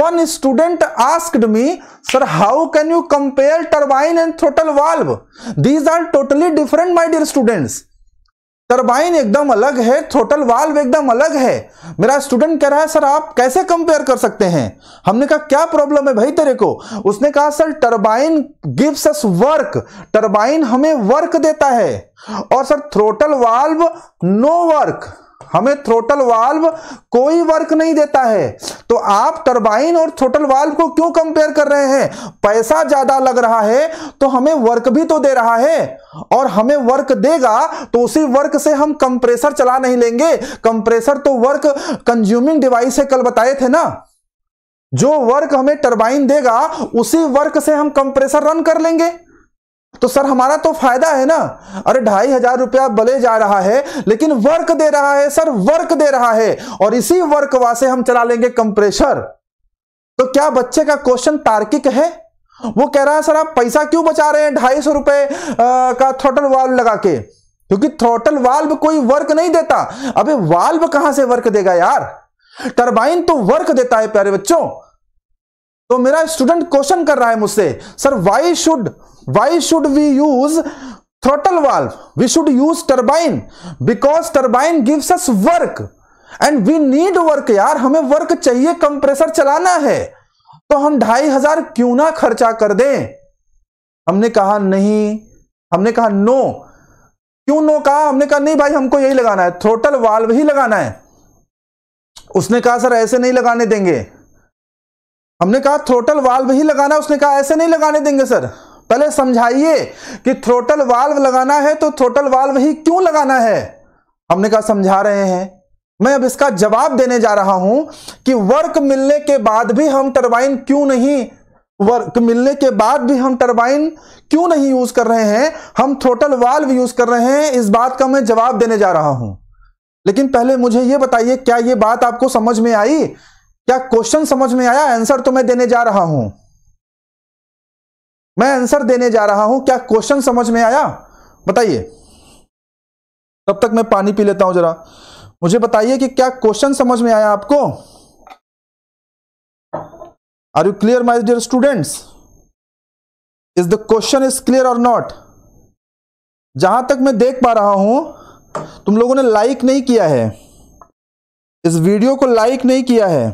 one student asked me sir how can you compare turbine and throttle valve these are totally different my dear students turbine एकदम अलग है थ्रोटल वाल्व एकदम अलग है मेरा स्टूडेंट कह रहा है सर आप कैसे कंपेयर कर सकते हैं हमने कहा क्या प्रॉब्लम है भाई तेरे को उसने कहा sir turbine gives us work turbine हमें वर्क देता है और sir throttle valve no work हमें थ्रोटल वाल्व कोई वर्क नहीं देता है तो आप टरबाइन और थ्रोटल वाल्व को क्यों कंपेयर कर रहे हैं पैसा ज्यादा लग रहा है तो हमें वर्क भी तो दे रहा है और हमें वर्क देगा तो उसी वर्क से हम कंप्रेसर चला नहीं लेंगे कंप्रेसर तो वर्क कंज्यूमिंग डिवाइस है कल बताए थे ना जो वर्क हमें टरबाइन देगा उसी वर्क से हम कंप्रेसर रन कर लेंगे तो सर हमारा तो फायदा है ना अरे ढाई हजार रुपया बले जा रहा है लेकिन वर्क दे रहा है सर वर्क दे रहा है और इसी वर्क वासे हम चला लेंगे कंप्रेशर तो क्या बच्चे का क्वेश्चन तार्किक है वो कह रहा है सर आप पैसा क्यों बचा रहे हैं ढाई सौ रुपए का थ्रोटल वाल्व लगा के क्योंकि थ्रोटल वाल्व कोई वर्क नहीं देता अबे वाल्व कहां से वर्क देगा यार टर्बाइन तो वर्क देता है प्यारे बच्चों तो मेरा स्टूडेंट क्वेश्चन कर रहा है मुझसे sir why should why should we use throttle valve we should use turbine because turbine gives us work and we need work यार हमें वर्क चाहिए कंप्रेसर चलाना है तो हम ढाई हजार क्यों ना खर्चा कर दें हमने कहा नहीं हमने कहा नो क्यों नो कहा हमने कहा नहीं भाई हमको यही लगाना है थ्रोटल वाल्व ही लगाना है उसने कहा सर ऐसे नहीं लगाने देंगे हमने कहा थ्रोटल वाल्व ही लगाना उसने कहा ऐसे नहीं लगाने देंगे सर पहले समझाइए कि थ्रोटल वाल्व लगाना है तो थ्रोटल वाल्व ही क्यों लगाना है हमने कहा समझा रहे हैं मैं अब इसका जवाब देने जा रहा हूं कि वर्क मिलने के बाद भी हम टरबाइन क्यों नहीं वर्क मिलने के बाद भी हम टरबाइन क्यों नहीं यूज कर रहे हैं हम थ्रोटल वाल्व यूज कर रहे हैं इस बात का मैं जवाब देने जा रहा हूं लेकिन पहले मुझे यह बताइए क्या यह बात आपको समझ में आई क्या क्वेश्चन समझ में आया आंसर तो मैं देने जा रहा हूं मैं आंसर देने जा रहा हूं क्या क्वेश्चन समझ में आया बताइए तब तक मैं पानी पी लेता हूं जरा मुझे बताइए कि क्या क्वेश्चन समझ में आया आपको are you clear my dear students is the question is clear or not जहां तक मैं देख पा रहा हूं तुम लोगों ने लाइक नहीं किया है इस वीडियो को लाइक नहीं किया है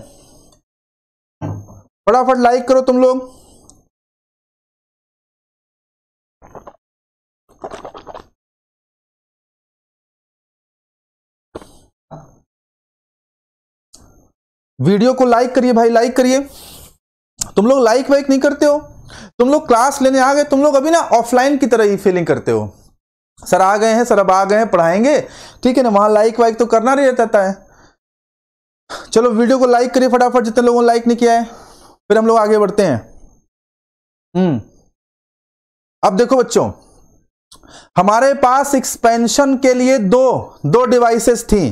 फटाफट लाइक करो तुम लोग वीडियो को लाइक करिए भाई लाइक करिए तुम लोग लाइक वाइक नहीं करते हो तुम लोग क्लास लेने आ गए तुम लोग अभी ना ऑफलाइन की तरह ही फीलिंग करते हो सर आ गए हैं सर अब आ गए हैं पढ़ाएंगे ठीक है ना वहां लाइक वाइक तो करना नहीं रहता है चलो वीडियो को लाइक करिए फटाफट जितने लोगों ने लाइक नहीं किया है फिर हम लोग आगे बढ़ते हैं हम्म अब देखो बच्चों हमारे पास एक्सपेंशन के लिए दो दो डिवाइसेस थी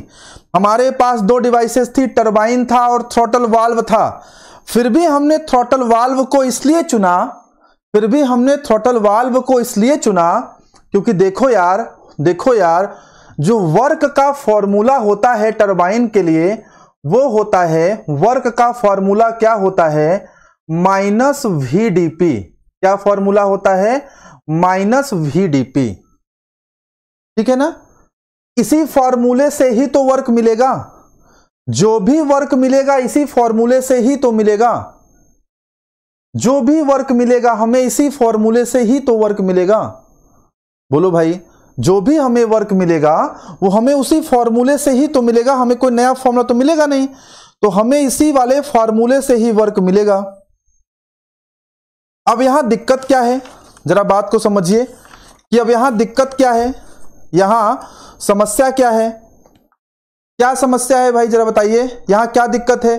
हमारे पास दो डिवाइसेस थी टरबाइन था और थ्रोटल वाल्व था फिर भी हमने थ्रोटल वाल्व को इसलिए चुना फिर भी हमने थ्रोटल वाल्व को इसलिए चुना क्योंकि देखो यार देखो यार जो वर्क का फॉर्मूला होता है टरबाइन के लिए वो होता है वर्क का फॉर्मूला क्या होता है माइनस वी डी पी क्या फॉर्मूला होता है माइनस वी डी पी ठीक है ना इसी फॉर्मूले से ही तो वर्क मिलेगा जो भी वर्क मिलेगा इसी फॉर्मूले से ही तो मिलेगा जो भी वर्क मिलेगा हमें इसी फॉर्मूले से ही तो वर्क मिलेगा बोलो भाई जो भी हमें वर्क मिलेगा वो हमें उसी फॉर्मूले से ही तो मिलेगा हमें कोई नया फॉर्मूला तो मिलेगा नहीं तो हमें इसी वाले फॉर्मूले से ही वर्क मिलेगा अब यहां दिक्कत क्या है जरा बात को समझिए कि अब यहां दिक्कत क्या है यहां समस्या क्या है क्या समस्या है भाई जरा बताइए यहां क्या दिक्कत है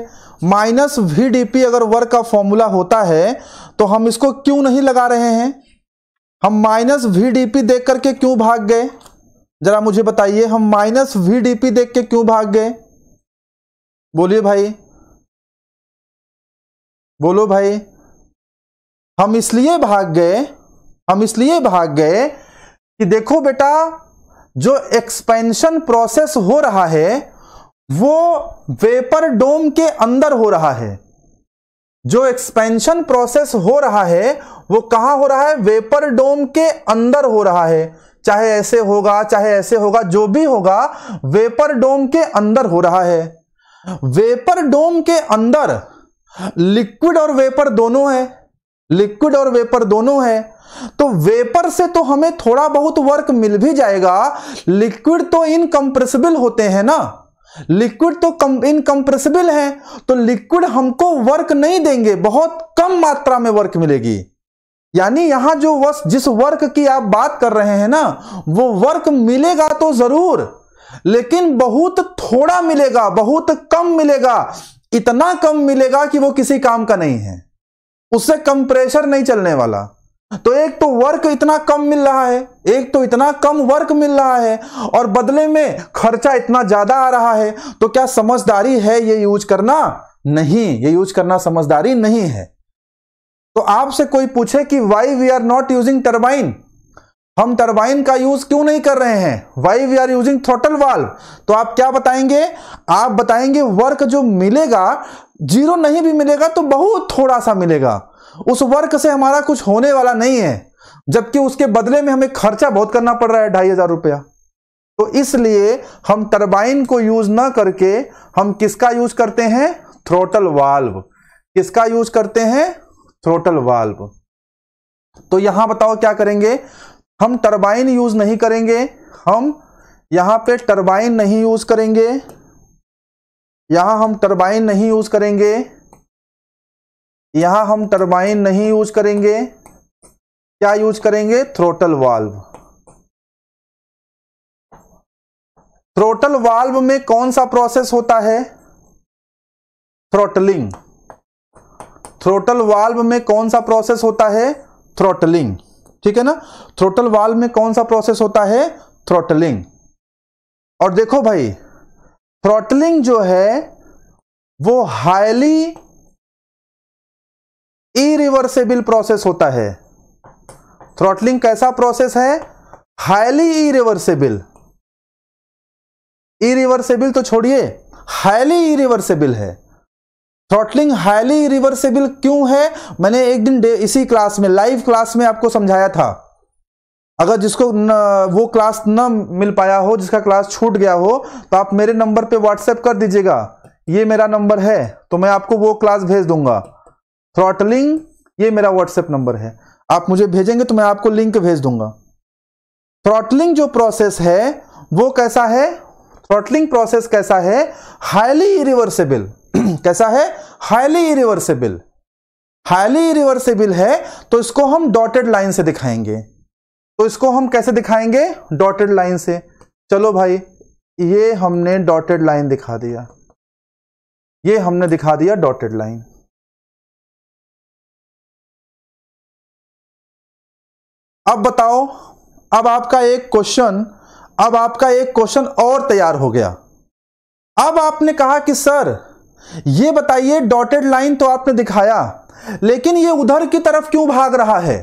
माइनस वी डी पी अगर वर्क का फॉर्मूला होता है तो हम इसको क्यों नहीं लगा रहे हैं हम माइनस वी डी पी देख करके क्यों भाग गए जरा मुझे बताइए हम माइनस वी डी पी देख के क्यों भाग गए बोलिए भाई बोलो भाई हम इसलिए भाग गए हम इसलिए भाग गए कि देखो बेटा जो एक्सपेंशन प्रोसेस हो रहा है वो वेपर डोम के अंदर हो रहा है जो एक्सपेंशन प्रोसेस हो रहा है वो कहां हो रहा है वेपर डोम के अंदर हो रहा है चाहे ऐसे होगा चाहे ऐसे होगा जो भी होगा वेपर डोम के अंदर हो रहा है वेपर डोम के अंदर लिक्विड और वेपर दोनों है लिक्विड और वेपर दोनों है तो वेपर से तो हमें थोड़ा बहुत वर्क मिल भी जाएगा लिक्विड तो इनकम्प्रेसिबल होते हैं ना लिक्विड तो कम इनकम्प्रेसिबल है तो लिक्विड हमको वर्क नहीं देंगे बहुत कम मात्रा में वर्क मिलेगी यानी यहां जो वस, जिस वर्क की आप बात कर रहे हैं ना वो वर्क मिलेगा तो जरूर लेकिन बहुत थोड़ा मिलेगा बहुत कम मिलेगा इतना कम मिलेगा कि वो किसी काम का नहीं है उससे कंप्रेशर नहीं चलने वाला तो एक तो वर्क इतना कम मिल रहा है एक तो इतना कम वर्क मिल रहा है और बदले में खर्चा इतना ज्यादा आ रहा है तो क्या समझदारी है ये यूज करना नहीं ये यूज करना समझदारी नहीं है तो आपसे कोई पूछे कि why we are not using turbine हम टर्बाइन का यूज क्यों नहीं कर रहे हैं why we are using throttle valve तो आप क्या बताएंगे आप बताएंगे वर्क जो मिलेगा जीरो नहीं भी मिलेगा तो बहुत थोड़ा सा मिलेगा उस वर्क से हमारा कुछ होने वाला नहीं है जबकि उसके बदले में हमें खर्चा बहुत करना पड़ रहा है ढाई हजार रुपया तो इसलिए हम टर्बाइन को यूज ना करके हम किसका यूज करते हैं थ्रोटल वाल्व किसका यूज करते हैं थ्रोटल वाल्व तो यहां बताओ क्या करेंगे हम टर्बाइन यूज नहीं करेंगे हम यहां पे टर्बाइन नहीं यूज करेंगे यहां हम टर्बाइन नहीं यूज करेंगे यहां हम टरबाइन नहीं यूज करेंगे क्या यूज करेंगे थ्रोटल वाल्व थ्रोटल वाल्व में कौन सा प्रोसेस होता है थ्रोटलिंग थ्रोटल वाल्व में कौन सा प्रोसेस होता है थ्रोटलिंग ठीक है ना थ्रोटल वाल्व में कौन सा प्रोसेस होता है थ्रोटलिंग और देखो भाई थ्रोटलिंग जो है वो हाईली इरिवर्सेबल प्रोसेस होता है थ्रॉटलिंग कैसा प्रोसेस है हाईली इरिवर्सेबल इरिवर्सेबल तो छोड़िए हाईली इरिवर्सेबल है थ्रॉटलिंग हाईली इरिवर्सेबल क्यों है मैंने एक दिन इसी क्लास में लाइव क्लास में आपको समझाया था अगर जिसको न, वो क्लास न मिल पाया हो जिसका क्लास छूट गया हो तो आप मेरे नंबर पे व्हाट्सएप कर दीजिएगा ये मेरा नंबर है तो मैं आपको वो क्लास भेज दूंगा थ्रॉटलिंग ये मेरा व्हाट्सएप नंबर है आप मुझे भेजेंगे तो मैं आपको लिंक भेज दूंगा थ्रॉटलिंग जो प्रोसेस है वो कैसा है थ्रॉटलिंग प्रोसेस कैसा है हाईली इरिवर्सेबल कैसा है हाईली इरिवर्सेबल हाईली इरिवर्सेबल है तो इसको हम डॉटेड लाइन से दिखाएंगे तो इसको हम कैसे दिखाएंगे डॉटेड लाइन से चलो भाई ये हमने डॉटेड लाइन दिखा दिया ये हमने दिखा दिया डॉटेड लाइन अब बताओ अब आपका एक क्वेश्चन अब आपका एक क्वेश्चन और तैयार हो गया अब आपने कहा कि सर ये बताइए डॉटेड लाइन तो आपने दिखाया लेकिन ये उधर की तरफ क्यों भाग रहा है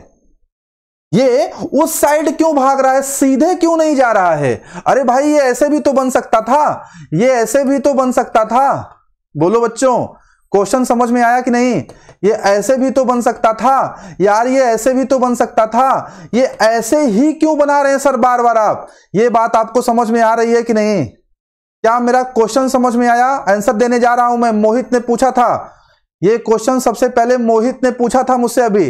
ये उस साइड क्यों भाग रहा है सीधे क्यों नहीं जा रहा है अरे भाई ये ऐसे भी तो बन सकता था ये ऐसे भी तो बन सकता था बोलो बच्चों क्वेश्चन समझ में आया कि नहीं ये ऐसे भी तो बन सकता था यार ये ऐसे भी तो बन सकता था ये ऐसे ही क्यों बना रहे हैं सर बार बार आप ये बात आपको समझ में आ रही है कि नहीं क्या मेरा क्वेश्चन समझ में आया आंसर देने जा रहा हूं मैं मोहित ने पूछा था ये क्वेश्चन सबसे पहले मोहित ने पूछा था मुझसे अभी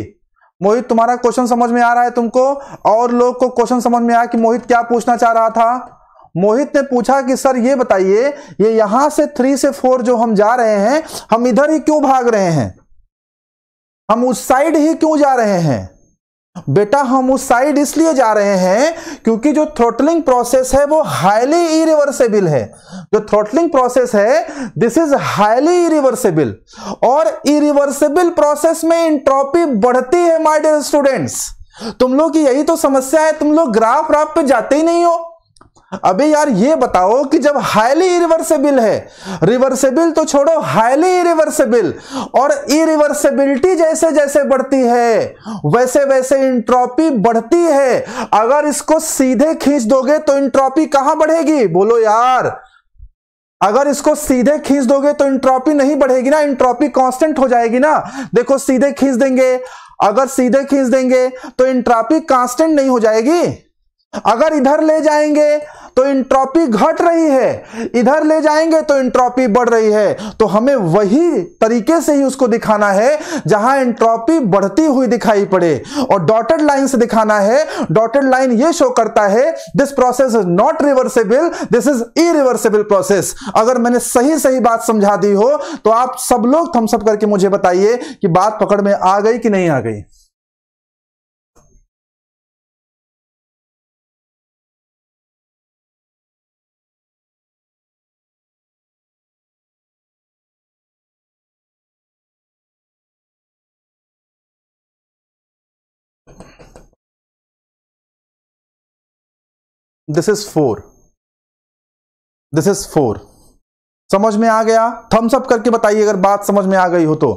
मोहित तुम्हारा क्वेश्चन समझ में आ रहा है तुमको और लोग को क्वेश्चन समझ में आया कि मोहित क्या पूछना चाह रहा था मोहित ने पूछा कि सर ये बताइए ये यहां से थ्री से फोर जो हम जा रहे हैं हम इधर ही क्यों भाग रहे हैं हम उस साइड ही क्यों जा रहे हैं बेटा हम उस साइड इसलिए जा रहे हैं क्योंकि जो थ्रोटलिंग प्रोसेस है वो हाईली इरिवर्सेबल है जो थ्रोटलिंग प्रोसेस है दिस इज हाईली इरिवर्सेबल और इरिवर्सेबल प्रोसेस में इंट्रोपी बढ़ती है माय डियर स्टूडेंट्स तुम लोग की यही तो समस्या है तुम लोग ग्राफ ग्राफ पे जाते ही नहीं हो अबे यार ये बताओ कि जब हाईली इरिवर्सेबल है रिवर्सेबल तो छोड़ो हाईली इरिवर्सेबल और इरिवर्सेबिलिटी जैसे जैसे बढ़ती है वैसे वैसे इंट्रॉपी बढ़ती है अगर इसको सीधे खींच दोगे तो इंट्रॉपी कहां बढ़ेगी बोलो यार अगर इसको सीधे खींच दोगे तो इंट्रॉपी नहीं बढ़ेगी ना इंट्रॉपी कांस्टेंट हो जाएगी ना देखो सीधे खींच देंगे अगर सीधे खींच देंगे तो इंट्रॉपी कांस्टेंट नहीं हो जाएगी अगर इधर ले जाएंगे तो इंट्रॉपी घट रही है इधर ले जाएंगे तो इंट्रॉपी बढ़ रही है तो हमें वही तरीके से ही उसको दिखाना है जहां इंट्रॉपी बढ़ती हुई दिखाई पड़े और डॉटेड लाइन से दिखाना है डॉटेड लाइन ये शो करता है this process is not reversible this is irreversible process अगर मैंने सही सही बात समझा दी हो तो आप सब लोग थम्सअप करके मुझे बताइए कि बात पकड़ में आ गई कि नहीं आ गई this is four this is four समझ में आ गया थम्स अप करके बताइए अगर बात समझ में आ गई हो तो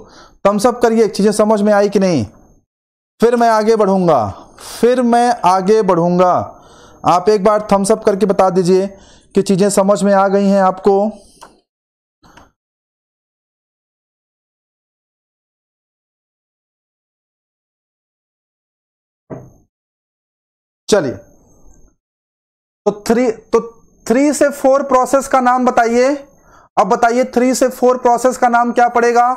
थम्स अप करिए चीजें समझ में आई कि नहीं फिर मैं आगे बढ़ूंगा फिर मैं आगे बढ़ूंगा आप एक बार थम्स अप करके बता दीजिए कि चीजें समझ में आ गई हैं आपको चलिए तो थ्री तो थ्री से फोर प्रोसेस का नाम बताइए अब बताइए थ्री से फोर प्रोसेस का नाम क्या पड़ेगा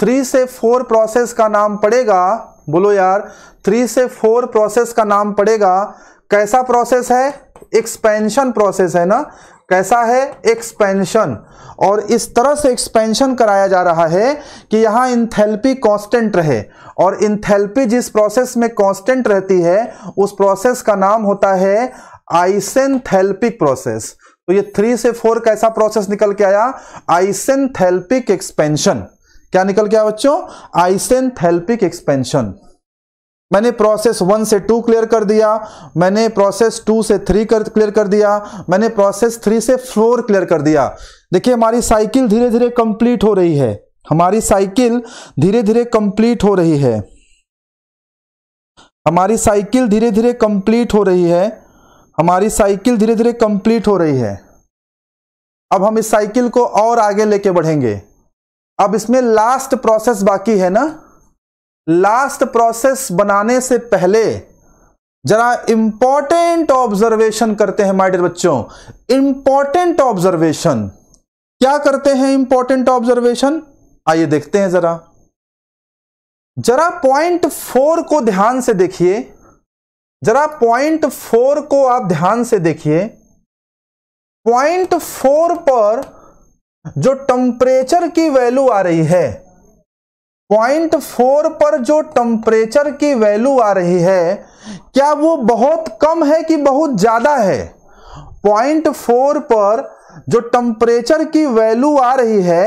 थ्री से फोर प्रोसेस का नाम पड़ेगा बोलो यार थ्री से फोर प्रोसेस का नाम पड़ेगा कैसा प्रोसेस है एक्सपेंशन प्रोसेस है ना कैसा है एक्सपेंशन और इस तरह से एक्सपेंशन कराया जा रहा है कि यहां इंथेल्पी कांस्टेंट रहे और इंथेल्पी जिस प्रोसेस में कांस्टेंट रहती है उस प्रोसेस का नाम होता है आइसेंथेल्पिक प्रोसेस तो ये थ्री से फोर कैसा प्रोसेस निकल के आया आइसेंथेल्पिक एक्सपेंशन क्या निकल के आया बच्चों आइसेंथेल्पिक एक्सपेंशन मैंने प्रोसेस वन से टू क्लियर कर दिया मैंने प्रोसेस टू से थ्री कर क्लियर कर दिया मैंने प्रोसेस थ्री से फोर क्लियर कर दिया देखिए हमारी साइकिल धीरे धीरे कंप्लीट हो रही है हमारी साइकिल धीरे धीरे कंप्लीट हो रही है हमारी साइकिल धीरे धीरे कंप्लीट हो रही है हमारी साइकिल धीरे धीरे कंप्लीट हो रही है अब हम इस साइकिल को और आगे लेके बढ़ेंगे अब इसमें लास्ट प्रोसेस बाकी है ना लास्ट प्रोसेस बनाने से पहले जरा इंपॉर्टेंट ऑब्जर्वेशन करते हैं माइडर बच्चों इंपॉर्टेंट ऑब्जर्वेशन क्या करते हैं इंपॉर्टेंट ऑब्जर्वेशन आइए देखते हैं जरा जरा पॉइंट फोर को ध्यान से देखिए जरा पॉइंट फोर को आप ध्यान से देखिए पॉइंट फोर पर जो टम्परेचर की वैल्यू आ रही है पॉइंट फोर पर जो टम्परेचर की वैल्यू आ रही है क्या वो बहुत कम है कि बहुत ज़्यादा है पॉइंट फोर पर जो टम्परेचर की वैल्यू आ रही है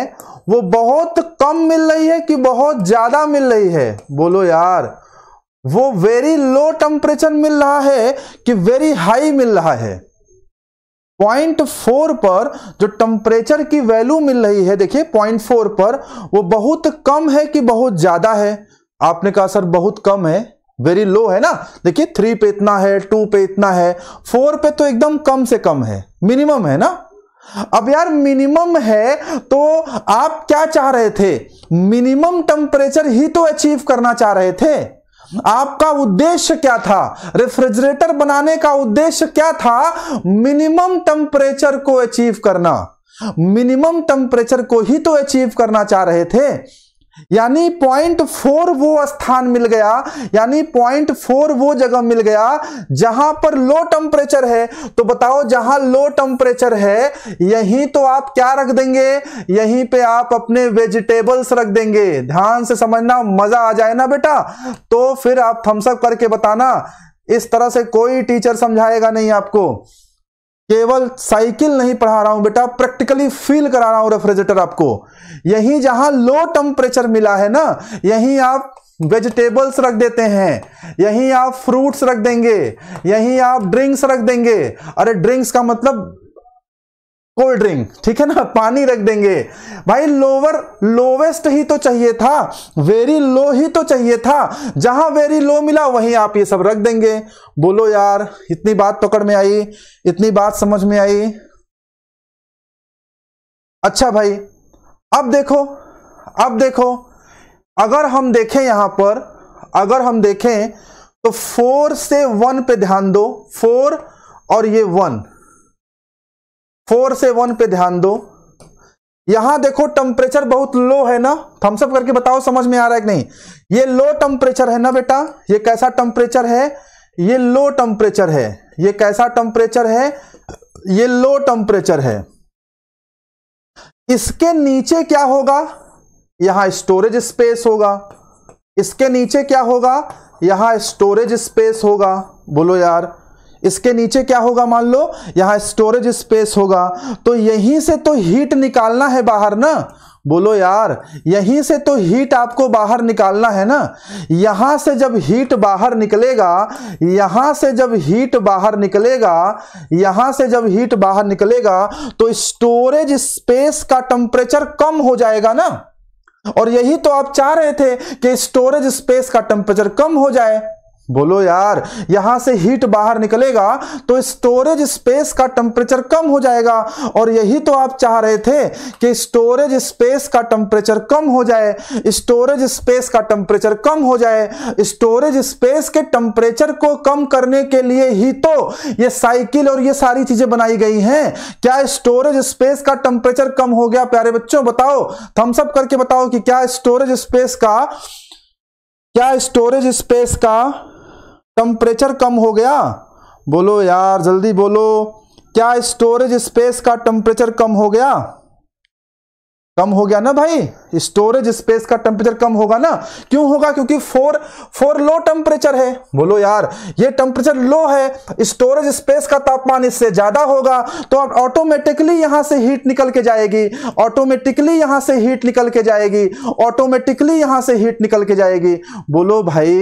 वो बहुत कम मिल रही है कि बहुत ज़्यादा मिल रही है बोलो यार वो वेरी लो टेम्परेचर मिल रहा है कि वेरी हाई मिल रहा है पॉइंट फोर पर जो टेम्परेचर की वैल्यू मिल रही है देखिए पॉइंट फोर पर वो बहुत कम है कि बहुत ज्यादा है आपने कहा सर बहुत कम है वेरी लो है ना देखिए थ्री पे इतना है टू पे इतना है फोर पे तो एकदम कम से कम है मिनिमम है ना अब यार मिनिमम है तो आप क्या चाह रहे थे मिनिमम टेम्परेचर ही तो अचीव करना चाह रहे थे आपका उद्देश्य क्या था रेफ्रिजरेटर बनाने का उद्देश्य क्या था मिनिमम टेम्परेचर को अचीव करना मिनिमम टेम्परेचर को ही तो अचीव करना चाह रहे थे यानी पॉइंट फोर वो स्थान मिल गया यानी पॉइंट फोर वो जगह मिल गया जहां पर लो टेम्परेचर है तो बताओ जहां लो टेम्परेचर है यहीं तो आप क्या रख देंगे यहीं पे आप अपने वेजिटेबल्स रख देंगे ध्यान से समझना मजा आ जाए ना बेटा तो फिर आप थम्सअप करके बताना इस तरह से कोई टीचर समझाएगा नहीं आपको केवल साइकिल नहीं पढ़ा रहा हूं बेटा प्रैक्टिकली फील करा रहा हूं रेफ्रिजरेटर आपको यही जहां लो टेम्परेचर मिला है ना यही आप वेजिटेबल्स रख देते हैं यहीं आप फ्रूट्स रख देंगे यहीं आप ड्रिंक्स रख देंगे अरे ड्रिंक्स का मतलब कोल्ड ड्रिंक ठीक है ना पानी रख देंगे भाई लोअर लोवेस्ट ही तो चाहिए था वेरी लो ही तो चाहिए था जहां वेरी लो मिला वहीं आप ये सब रख देंगे बोलो यार इतनी बात पकड़ में आई इतनी बात समझ में आई अच्छा भाई अब देखो अब देखो अगर हम देखें यहां पर अगर हम देखें तो फोर से वन पे ध्यान दो फोर और ये वन फोर से वन पे ध्यान दो यहां देखो टेम्परेचर बहुत लो है ना थम्सअप करके बताओ समझ में आ रहा है कि नहीं ये लो टेम्परेचर है ना बेटा ये कैसा टेम्परेचर है ये लो टेम्परेचर है ये कैसा टेम्परेचर है ये लो टेम्परेचर है इसके नीचे क्या होगा यहां स्टोरेज स्पेस होगा इसके नीचे क्या होगा यहां स्टोरेज स्पेस होगा बोलो यार इसके नीचे क्या होगा मान लो यहां स्टोरेज स्पेस होगा तो यहीं से तो हीट निकालना है बाहर ना बोलो यार यहीं से तो हीट आपको बाहर निकालना है ना यहां से जब हीट बाहर निकलेगा यहां से जब हीट बाहर निकलेगा यहां से जब हीट बाहर निकलेगा तो स्टोरेज स्पेस का टेम्परेचर कम हो जाएगा ना और यही तो आप चाह रहे थे कि स्टोरेज स्पेस का टेम्परेचर कम हो जाए बोलो यार यहां से हीट बाहर निकलेगा तो स्टोरेज स्पेस का टेम्परेचर कम हो जाएगा और यही तो आप चाह रहे थे कि स्टोरेज स्पेस का टेम्परेचर कम हो जाए स्टोरेज स्पेस का टेम्परेचर कम हो जाए स्टोरेज स्पेस के टेम्परेचर को कम करने के लिए ही तो ये साइकिल और ये सारी चीजें बनाई गई हैं क्या स्टोरेज स्पेस का टेम्परेचर कम हो गया प्यारे बच्चों बताओ थम्सअप करके बताओ कि क्या स्टोरेज स्पेस का क्या स्टोरेज स्पेस का टेम्परेचर कम हो गया बोलो यार जल्दी बोलो क्या स्टोरेज स्पेस का टेम्परेचर कम हो गया कम हो गया ना भाई स्टोरेज स्पेस का टेम्परेचर कम होगा ना क्यों होगा क्योंकि फोर फोर लो टेम्परेचर है बोलो यार ये टेम्परेचर लो है स्टोरेज स्पेस का तापमान इससे ज्यादा होगा तो आप ऑटोमेटिकली यहां से हीट निकल के जाएगी ऑटोमेटिकली यहां से हीट निकल के जाएगी ऑटोमेटिकली यहां से हीट निकल के जाएगी बोलो भाई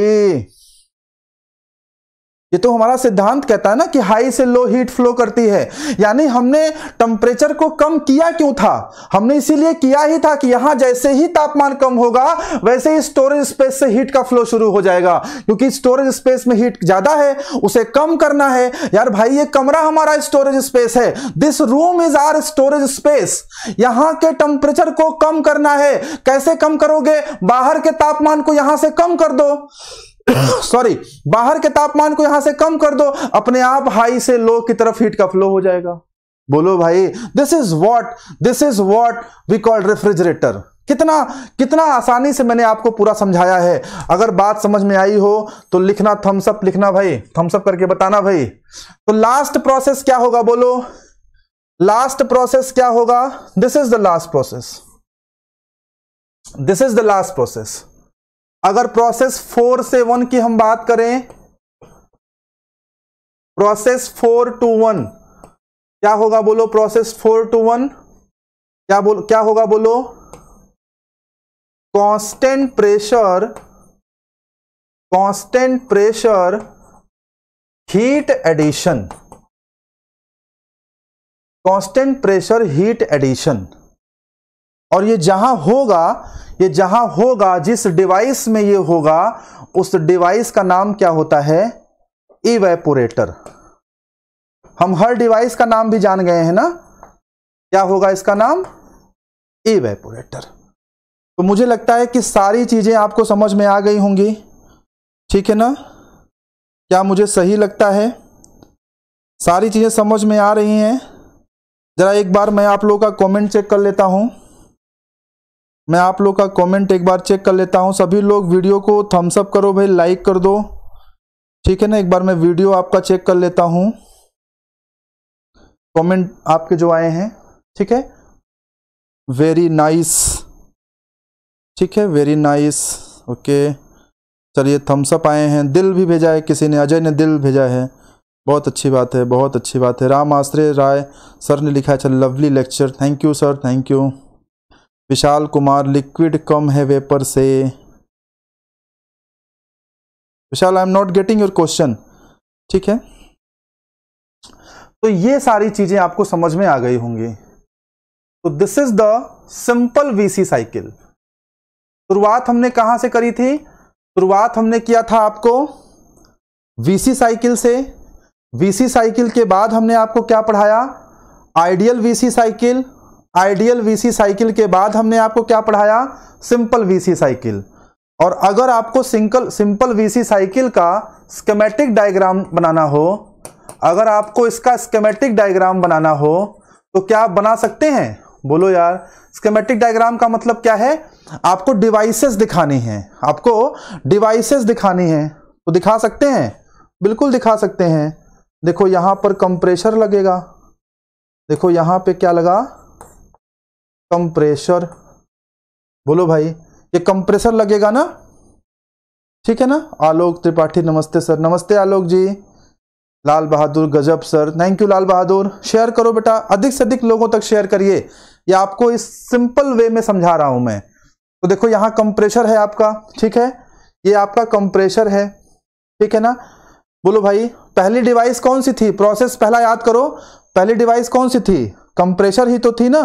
ये तो हमारा सिद्धांत कहता है ना कि हाई से लो हीट फ्लो करती है यानी हमने टेम्परेचर को कम किया क्यों था हमने इसीलिए किया ही था कि यहां जैसे ही तापमान कम होगा वैसे ही स्टोरेज स्पेस से हीट का फ्लो शुरू हो जाएगा क्योंकि स्टोरेज स्पेस में हीट ज्यादा है उसे कम करना है यार भाई ये कमरा हमारा स्टोरेज स्पेस है this room is our storage space यहां के टेम्परेचर को कम करना है कैसे कम करोगे बाहर के तापमान को यहां से कम कर दो सॉरी बाहर के तापमान को यहां से कम कर दो अपने आप हाई से लो की तरफ हीट का फ्लो हो जाएगा बोलो भाई this is what this is what we call refrigerator कितना कितना आसानी से मैंने आपको पूरा समझाया है अगर बात समझ में आई हो तो लिखना थम्सअप लिखना भाई थम्सअप करके बताना भाई तो लास्ट प्रोसेस क्या होगा बोलो लास्ट प्रोसेस क्या होगा this is the last process this is the last process अगर प्रोसेस फोर से वन की हम बात करें प्रोसेस फोर टू वन क्या होगा बोलो प्रोसेस फोर टू वन क्या बोल क्या होगा बोलो constant pressure constant pressure heat addition constant pressure heat addition और ये जहां होगा ये जहां होगा जिस डिवाइस में ये होगा उस डिवाइस का नाम क्या होता है इवेपोरेटर हम हर डिवाइस का नाम भी जान गए हैं ना क्या होगा इसका नाम इवेपोरेटर तो मुझे लगता है कि सारी चीजें आपको समझ में आ गई होंगी ठीक है ना क्या मुझे सही लगता है सारी चीज़ें समझ में आ रही हैं ज़रा एक बार मैं आप लोगों का कमेंट चेक कर लेता हूं मैं आप लोग का कमेंट एक बार चेक कर लेता हूँ सभी लोग वीडियो को थम्स अप करो भाई लाइक कर दो ठीक है ना एक बार मैं वीडियो आपका चेक कर लेता हूँ कमेंट आपके जो आए हैं ठीक है वेरी नाइस ठीक है वेरी नाइस ओके चलिए थम्स अप आए हैं दिल भी भेजा है किसी ने अजय ने दिल भेजा है बहुत अच्छी बात है बहुत अच्छी बात है राम आश्रय राय सर ने लिखा है चल lovely lecture thank you sir thank you Vishal Kumar liquid कम है वेपर से Vishal I am not getting your question ठीक है तो ये सारी चीजें आपको समझ में आ गई होंगी तो this is the simple VC cycle शुरुआत हमने कहां से करी थी शुरुआत हमने किया था आपको वीसी साइकिल से वीसी साइकिल के बाद हमने आपको क्या पढ़ाया ideal VC cycle ideal VC cycle के बाद हमने आपको क्या पढ़ाया सिंपल वीसी साइकिल और अगर आपको सिंकल सिंपल वीसी साइकिल का स्केमेटिक डायग्राम बनाना हो अगर आपको इसका स्केमेटिक डायग्राम बनाना हो तो क्या आप बना सकते हैं बोलो यार स्केमेटिक डायग्राम का मतलब क्या है आपको डिवाइसेस दिखानी हैं आपको डिवाइसेस दिखानी हैं तो दिखा सकते हैं बिल्कुल दिखा सकते हैं देखो यहाँ पर कंप्रेशर लगेगा देखो यहाँ पे क्या लगा कंप्रेशर बोलो भाई ये कंप्रेसर लगेगा ना ठीक है ना आलोक त्रिपाठी नमस्ते सर नमस्ते आलोक जी लाल बहादुर गजब sir thank you Lal Bahadur share करो बेटा अधिक से अधिक लोगों तक शेयर करिए ये आपको इस सिंपल वे में समझा रहा हूं मैं तो देखो यहाँ कंप्रेशर है आपका ठीक है ये आपका कंप्रेशर है ठीक है ना बोलो भाई पहली डिवाइस कौन सी थी प्रोसेस पहला याद करो पहली डिवाइस कौन सी थी कंप्रेशर ही तो थी ना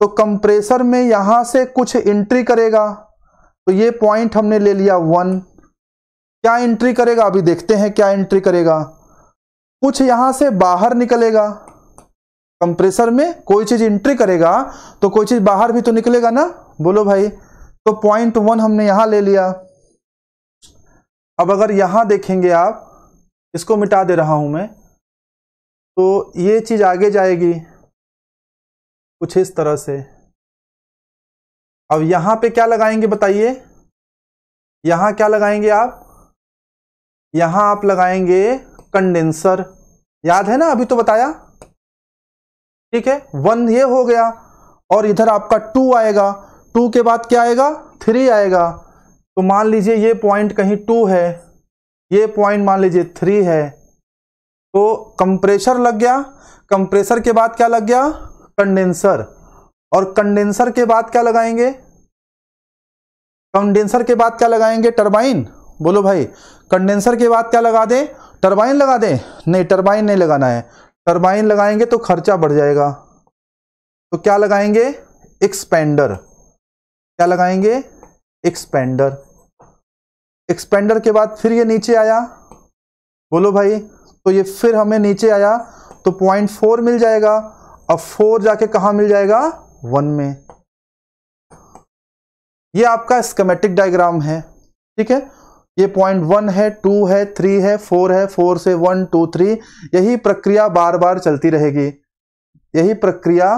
तो कंप्रेसर में यहां से कुछ एंट्री करेगा तो ये पॉइंट हमने ले लिया वन क्या एंट्री करेगा अभी देखते हैं क्या एंट्री करेगा कुछ यहां से बाहर निकलेगा कंप्रेसर में कोई चीज एंट्री करेगा तो कोई चीज बाहर भी तो निकलेगा ना बोलो भाई तो पॉइंट वन हमने यहां ले लिया अब अगर यहां देखेंगे आप इसको मिटा दे रहा हूं मैं तो ये चीज आगे जाएगी कुछ इस तरह से अब यहां पे क्या लगाएंगे बताइए यहां क्या लगाएंगे आप यहां आप लगाएंगे कंडेंसर याद है ना अभी तो बताया ठीक है वन ये हो गया और इधर आपका टू आएगा टू के बाद क्या आएगा थ्री आएगा तो मान लीजिए ये पॉइंट कहीं टू है ये पॉइंट मान लीजिए थ्री है तो कंप्रेसर लग गया कंप्रेसर के बाद क्या लग गया कंडेंसर और कंडेंसर के बाद क्या लगाएंगे कंडेंसर के बाद क्या लगाएंगे टरबाइन बोलो भाई कंडेंसर के बाद क्या लगा दें टरबाइन लगा दें नहीं टरबाइन नहीं लगाना है टरबाइन लगाएंगे तो खर्चा बढ़ जाएगा तो क्या लगाएंगे एक्सपेंडर क्या लगाएंगे एक्सपेंडर एक्सपेंडर के बाद फिर ये नीचे आया बोलो भाई तो ये फिर हमें नीचे आया तो पॉइंट फोर मिल जाएगा अब फोर जाके कहा मिल जाएगा वन में ये आपका स्केमेटिक डायग्राम है ठीक है ये पॉइंट वन है टू है थ्री है फोर है फोर से वन टू थ्री यही प्रक्रिया बार बार चलती रहेगी यही प्रक्रिया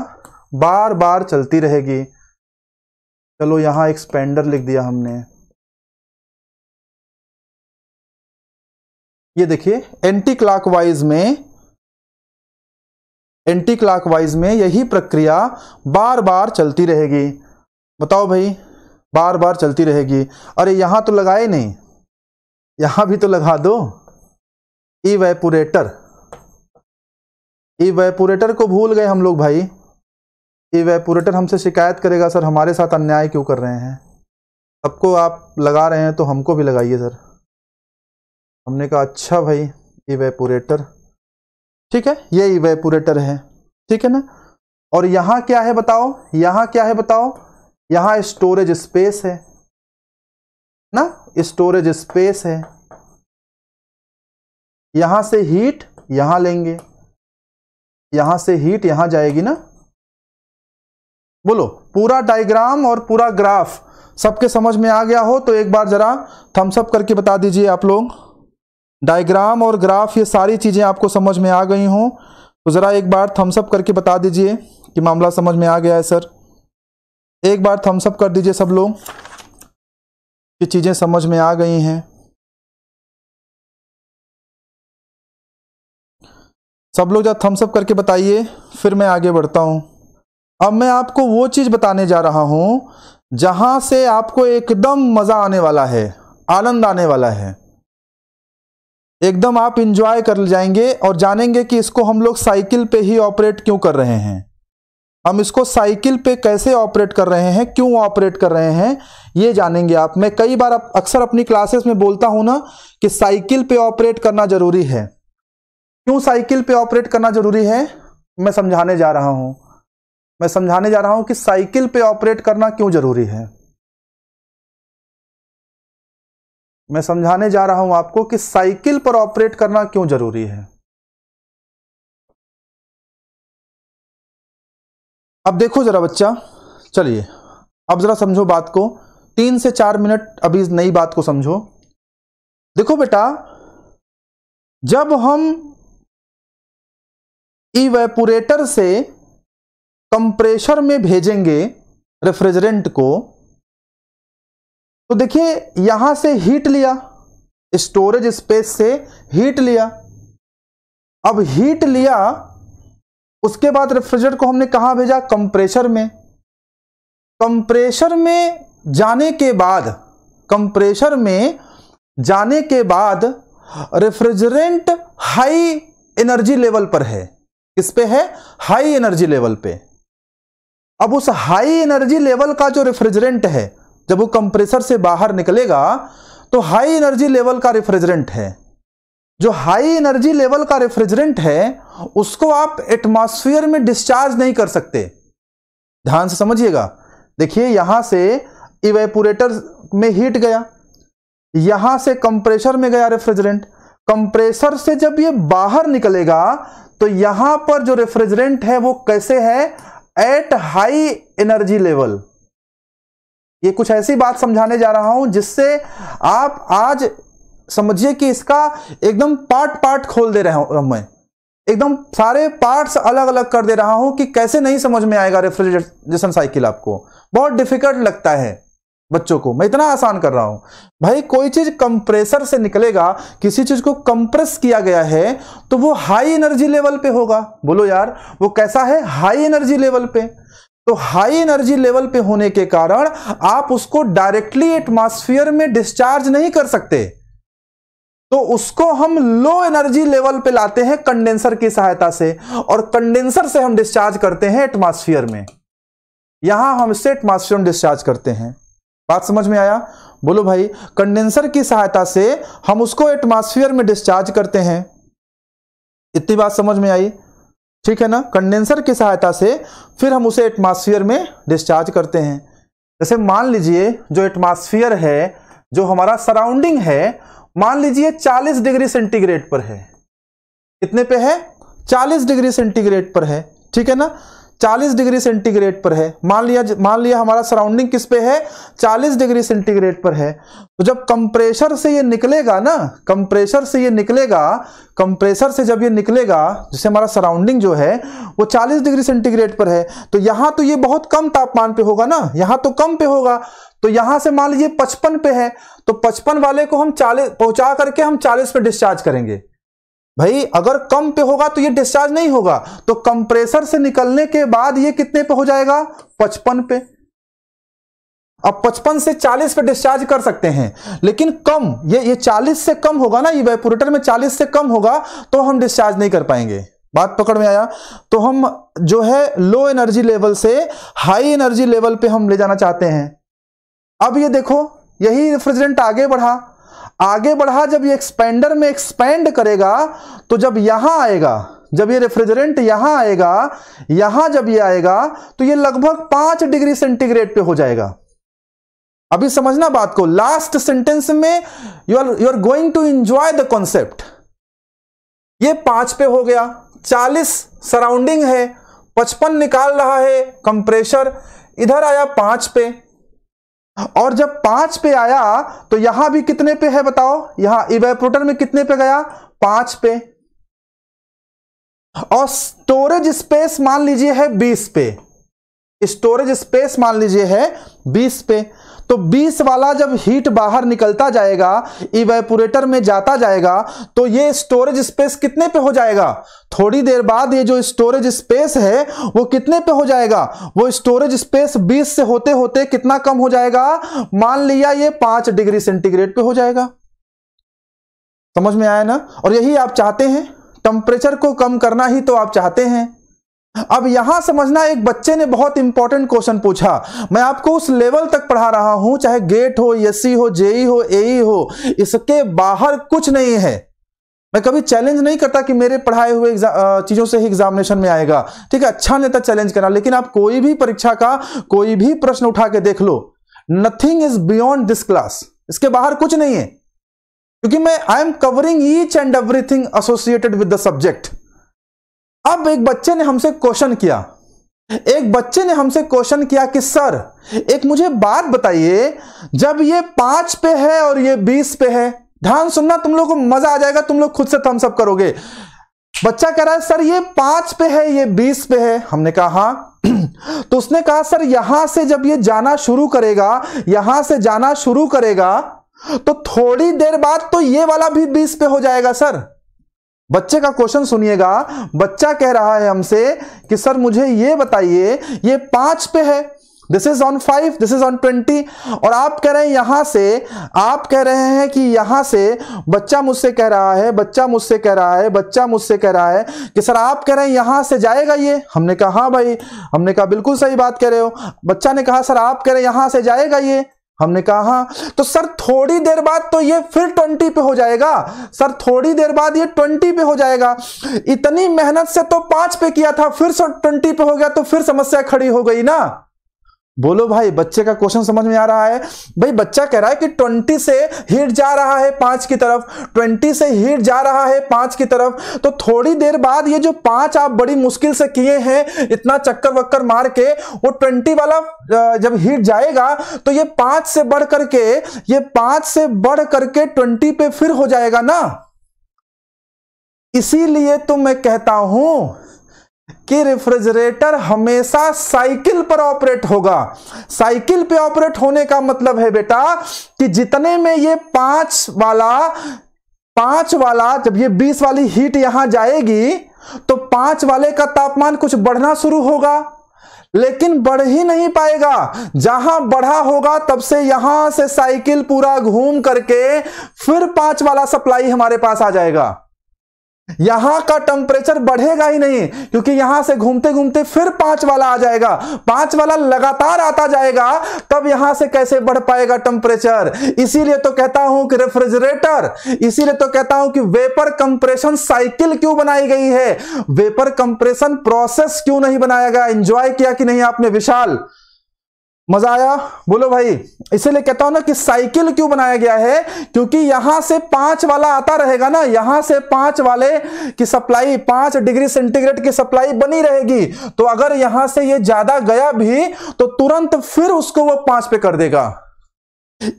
बार बार चलती रहेगी चलो यहां एक स्पेंडर लिख दिया हमने ये देखिए एंटी क्लॉकवाइज में एंटी क्लॉकवाइज में यही प्रक्रिया बार बार चलती रहेगी बताओ भाई बार बार चलती रहेगी अरे यहां तो लगाए नहीं यहां भी तो लगा दो इवेपोरेटर इवेपोरेटर को भूल गए हम लोग भाई इवेपोरेटर हमसे शिकायत करेगा सर हमारे साथ अन्याय क्यों कर रहे हैं सबको आप लगा रहे हैं तो हमको भी लगाइए सर हमने कहा अच्छा भाई इवेपोरेटर ठीक है ये इवेपोरेटर है ठीक है ना और यहां क्या है बताओ यहां क्या है बताओ यहां स्टोरेज स्पेस है ना स्टोरेज स्पेस है यहां से हीट यहां लेंगे यहां से हीट यहां जाएगी ना बोलो पूरा डायग्राम और पूरा ग्राफ सबके समझ में आ गया हो तो एक बार जरा थम्सअप करके बता दीजिए आप लोग डायग्राम और ग्राफ ये सारी चीज़ें आपको समझ में आ गई हों तो ज़रा एक बार थम्सअप करके बता दीजिए कि मामला समझ में आ गया है सर एक बार थम्सअप कर दीजिए सब लोग कि चीज़ें समझ में आ गई हैं सब लोग जब थम्सअप करके बताइए फिर मैं आगे बढ़ता हूँ अब मैं आपको वो चीज़ बताने जा रहा हूँ जहाँ से आपको एकदम मज़ा आने वाला है आनंद आने वाला है एकदम आप इंजॉय कर जाएंगे और जानेंगे कि इसको हम लोग साइकिल पे ही ऑपरेट क्यों कर रहे हैं हम इसको साइकिल पे कैसे ऑपरेट कर रहे हैं क्यों ऑपरेट कर रहे हैं ये जानेंगे आप मैं कई बार अक्सर अपनी क्लासेस में बोलता हूं ना कि साइकिल पे ऑपरेट करना जरूरी है क्यों साइकिल पे ऑपरेट करना जरूरी है मैं समझाने जा रहा हूं मैं समझाने जा रहा हूं कि साइकिल पे ऑपरेट करना क्यों जरूरी है मैं समझाने जा रहा हूं आपको कि साइकिल पर ऑपरेट करना क्यों जरूरी है अब देखो जरा बच्चा चलिए अब जरा समझो बात को तीन से चार मिनट अभी इस नई बात को समझो देखो बेटा जब हम इवेपोरेटर से कंप्रेशर में भेजेंगे रेफ्रिजरेंट को तो देखिए यहां से हीट लिया स्टोरेज स्पेस से हीट लिया अब हीट लिया उसके बाद रेफ्रिजरेटर को हमने कहा भेजा कंप्रेशर में कंप्रेशर में जाने के बाद कंप्रेशर में जाने के बाद रेफ्रिजरेंट हाई एनर्जी लेवल पर है किस पे है हाई एनर्जी लेवल पे अब उस हाई एनर्जी लेवल का जो रेफ्रिजरेंट है जब वो कंप्रेसर से बाहर निकलेगा तो हाई एनर्जी लेवल का रेफ्रिजरेंट है जो हाई एनर्जी लेवल का रेफ्रिजरेंट है उसको आप एटमॉस्फेयर में डिस्चार्ज नहीं कर सकते ध्यान से समझिएगा देखिए यहां से इवेपोरेटर में हीट गया यहां से कंप्रेसर में गया रेफ्रिजरेंट कंप्रेसर से जब ये बाहर निकलेगा तो यहां पर जो रेफ्रिजरेंट है वो कैसे है एट हाई एनर्जी लेवल ये कुछ ऐसी बात समझाने जा रहा हूं जिससे आप आज समझिए कि इसका एकदम पार्ट पार्ट खोल दे रहा हूं मैं एकदम सारे पार्ट्स अलग अलग कर दे रहा हूं कि कैसे नहीं समझ में आएगा रेफ्रिजरेशन साइकिल आपको बहुत डिफिकल्ट लगता है बच्चों को मैं इतना आसान कर रहा हूं भाई कोई चीज कंप्रेसर से निकलेगा किसी चीज को कंप्रेस किया गया है तो वो हाई एनर्जी लेवल पे होगा बोलो यार वो कैसा है हाई एनर्जी लेवल पे तो हाई एनर्जी लेवल पे होने के कारण आप उसको डायरेक्टली एटमॉस्फेयर में डिस्चार्ज नहीं कर सकते तो उसको हम लो एनर्जी लेवल पे लाते हैं कंडेंसर की सहायता से और कंडेंसर से हम डिस्चार्ज करते हैं एटमॉस्फेयर में यहां हम इससे एटमॉस्फेयर में डिस्चार्ज करते हैं बात समझ में आया बोलो भाई कंडेंसर की सहायता से हम उसको एटमॉस्फेयर में डिस्चार्ज करते हैं इतनी बात समझ में आई ठीक है ना कंडेंसर की सहायता से फिर हम उसे एटमॉस्फेयर में डिस्चार्ज करते हैं जैसे मान लीजिए जो एटमॉस्फेयर है जो हमारा सराउंडिंग है मान लीजिए 40 डिग्री सेंटीग्रेड पर है कितने पे है 40 डिग्री सेंटीग्रेड पर है ठीक है ना 40 डिग्री सेंटीग्रेड पर है मान लिया मान लिया हमारा सराउंडिंग किस पे है 40 डिग्री सेंटीग्रेड पर है तो जब कंप्रेशर से ये निकलेगा ना कंप्रेशर से ये निकलेगा कंप्रेसर से जब ये निकलेगा जैसे हमारा सराउंडिंग जो है वो 40 डिग्री सेंटीग्रेड पर है तो यहाँ तो ये बहुत कम तापमान पे होगा ना यहाँ तो कम पे होगा तो यहाँ से मान लीजिए पचपन पे है तो पचपन वाले को हम चालीस पहुंचा करके हम चालीस पे डिस्चार्ज करेंगे भाई अगर कम पे होगा तो ये डिस्चार्ज नहीं होगा तो कंप्रेसर से निकलने के बाद ये कितने पे हो जाएगा पचपन पे अब पचपन से चालीस पे डिस्चार्ज कर सकते हैं लेकिन कम ये ये चालीस से कम होगा ना ये वेपोरेटर में चालीस से कम होगा तो हम डिस्चार्ज नहीं कर पाएंगे बात पकड़ में आया तो हम जो है लो एनर्जी लेवल से हाई एनर्जी लेवल पे हम ले जाना चाहते हैं अब ये देखो यही रेफ्रिजरेंट आगे बढ़ा आगे बढ़ा जब ये एक्सपेंडर में एक्सपेंड करेगा तो जब यहां आएगा जब ये रेफ्रिजरेंट यहां आएगा यहां जब ये आएगा तो ये लगभग पांच डिग्री सेंटीग्रेड पे हो जाएगा अभी समझना बात को लास्ट सेंटेंस में you are you are going to enjoy the concept ये पांच पे हो गया चालीस सराउंडिंग है पचपन निकाल रहा है कंप्रेशर इधर आया पांच पे और जब पांच पे आया तो यहां भी कितने पे है बताओ यहां इवेपोरेटर में कितने पे गया पांच पे और स्टोरेज स्पेस मान लीजिए है बीस पे स्टोरेज स्पेस मान लीजिए है बीस पे तो 20 वाला जब हीट बाहर निकलता जाएगा इवेपोरेटर में जाता जाएगा तो ये स्टोरेज स्पेस कितने पे हो जाएगा थोड़ी देर बाद ये जो स्टोरेज स्पेस है वो कितने पे हो जाएगा वो स्टोरेज स्पेस 20 से होते होते कितना कम हो जाएगा मान लिया ये पांच डिग्री सेंटीग्रेड पे हो जाएगा समझ में आया ना और यही आप चाहते हैं टेम्परेचर को कम करना ही तो आप चाहते हैं अब यहां समझना एक बच्चे ने बहुत इंपॉर्टेंट क्वेश्चन पूछा मैं आपको उस लेवल तक पढ़ा रहा हूं चाहे गेट हो एस हो जेई e हो ए e हो इसके बाहर कुछ नहीं है मैं कभी चैलेंज नहीं करता कि मेरे पढ़ाए हुए चीजों से ही एग्जामिनेशन में आएगा ठीक है अच्छा नहीं था चैलेंज करना लेकिन आप कोई भी परीक्षा का कोई भी प्रश्न उठा के देख लो nothing is beyond this class इसके बाहर कुछ नहीं है क्योंकि मैं I am covering each and everything associated with the subject अब एक बच्चे ने हमसे क्वेश्चन किया एक बच्चे ने हमसे क्वेश्चन किया कि सर एक मुझे बात बताइए जब ये पांच पे है और ये बीस पे है ध्यान सुनना तुम लोग को मजा आ जाएगा तुम लोग खुद से थम्सअप करोगे बच्चा कह रहा है सर ये पांच पे है ये बीस पे है हमने कहा हाँ तो उसने कहा सर यहां से जब ये जाना शुरू करेगा यहां से जाना शुरू करेगा तो थोड़ी देर बाद तो ये वाला भी बीस पे हो जाएगा सर बच्चे का क्वेश्चन सुनिएगा बच्चा कह रहा है हमसे कि सर मुझे ये बताइए ये पांच पे है this is on five this is on twenty और आप कह रहे हैं यहां से आप कह रहे हैं कि यहां से बच्चा मुझसे कह रहा है बच्चा मुझसे कह रहा है बच्चा मुझसे कह रहा है कि सर आप कह रहे हैं यहां से जाएगा ये हमने कहा हाँ भाई हमने कहा बिल्कुल सही बात कह रहे हो बच्चा ने कहा सर आप कह रहे हैं यहां से जाएगा ये हमने कहा हाँ, तो सर थोड़ी देर बाद तो ये फिर ट्वेंटी पे हो जाएगा सर थोड़ी देर बाद ये ट्वेंटी पे हो जाएगा इतनी मेहनत से तो पांच पे किया था फिर सर ट्वेंटी पे हो गया तो फिर समस्या खड़ी हो गई ना बोलो भाई बच्चे का क्वेश्चन समझ में आ रहा है भाई बच्चा कह रहा है कि ट्वेंटी से हिट जा रहा है पांच की तरफ ट्वेंटी से हिट जा रहा है पांच की तरफ तो थोड़ी देर बाद ये जो पांच आप बड़ी मुश्किल से किए हैं इतना चक्कर वक्कर मार के वो ट्वेंटी वाला जब हिट जाएगा तो ये पांच से बढ़ करके ये पांच से बढ़ करके ट्वेंटी पे फिर हो जाएगा ना इसीलिए तो मैं कहता हूं कि रेफ्रिजरेटर हमेशा साइकिल पर ऑपरेट होगा साइकिल पे ऑपरेट होने का मतलब है बेटा कि जितने में ये पांच वाला पांच वाला जब ये बीस वाली हीट यहां जाएगी तो पांच वाले का तापमान कुछ बढ़ना शुरू होगा लेकिन बढ़ ही नहीं पाएगा जहां बढ़ा होगा तब से यहां से साइकिल पूरा घूम करके फिर पांच वाला सप्लाई हमारे पास आ जाएगा यहां का टेम्परेचर बढ़ेगा ही नहीं क्योंकि यहां से घूमते घूमते फिर पांच वाला आ जाएगा पांच वाला लगातार आता जाएगा तब यहां से कैसे बढ़ पाएगा टेम्परेचर इसीलिए तो कहता हूं कि रेफ्रिजरेटर इसीलिए तो कहता हूं कि वेपर कंप्रेशन साइकिल क्यों बनाई गई है वेपर कंप्रेशन प्रोसेस क्यों नहीं बनाया गया एंजॉय किया कि नहीं आपने विशाल मजा आया बोलो भाई इसीलिए कहता हूं ना कि साइकिल क्यों बनाया गया है क्योंकि यहां से पांच वाला आता रहेगा ना यहां से पांच वाले की सप्लाई पांच डिग्री सेंटीग्रेड की सप्लाई बनी रहेगी तो अगर यहां से ये ज्यादा गया भी तो तुरंत फिर उसको वो पांच पे कर देगा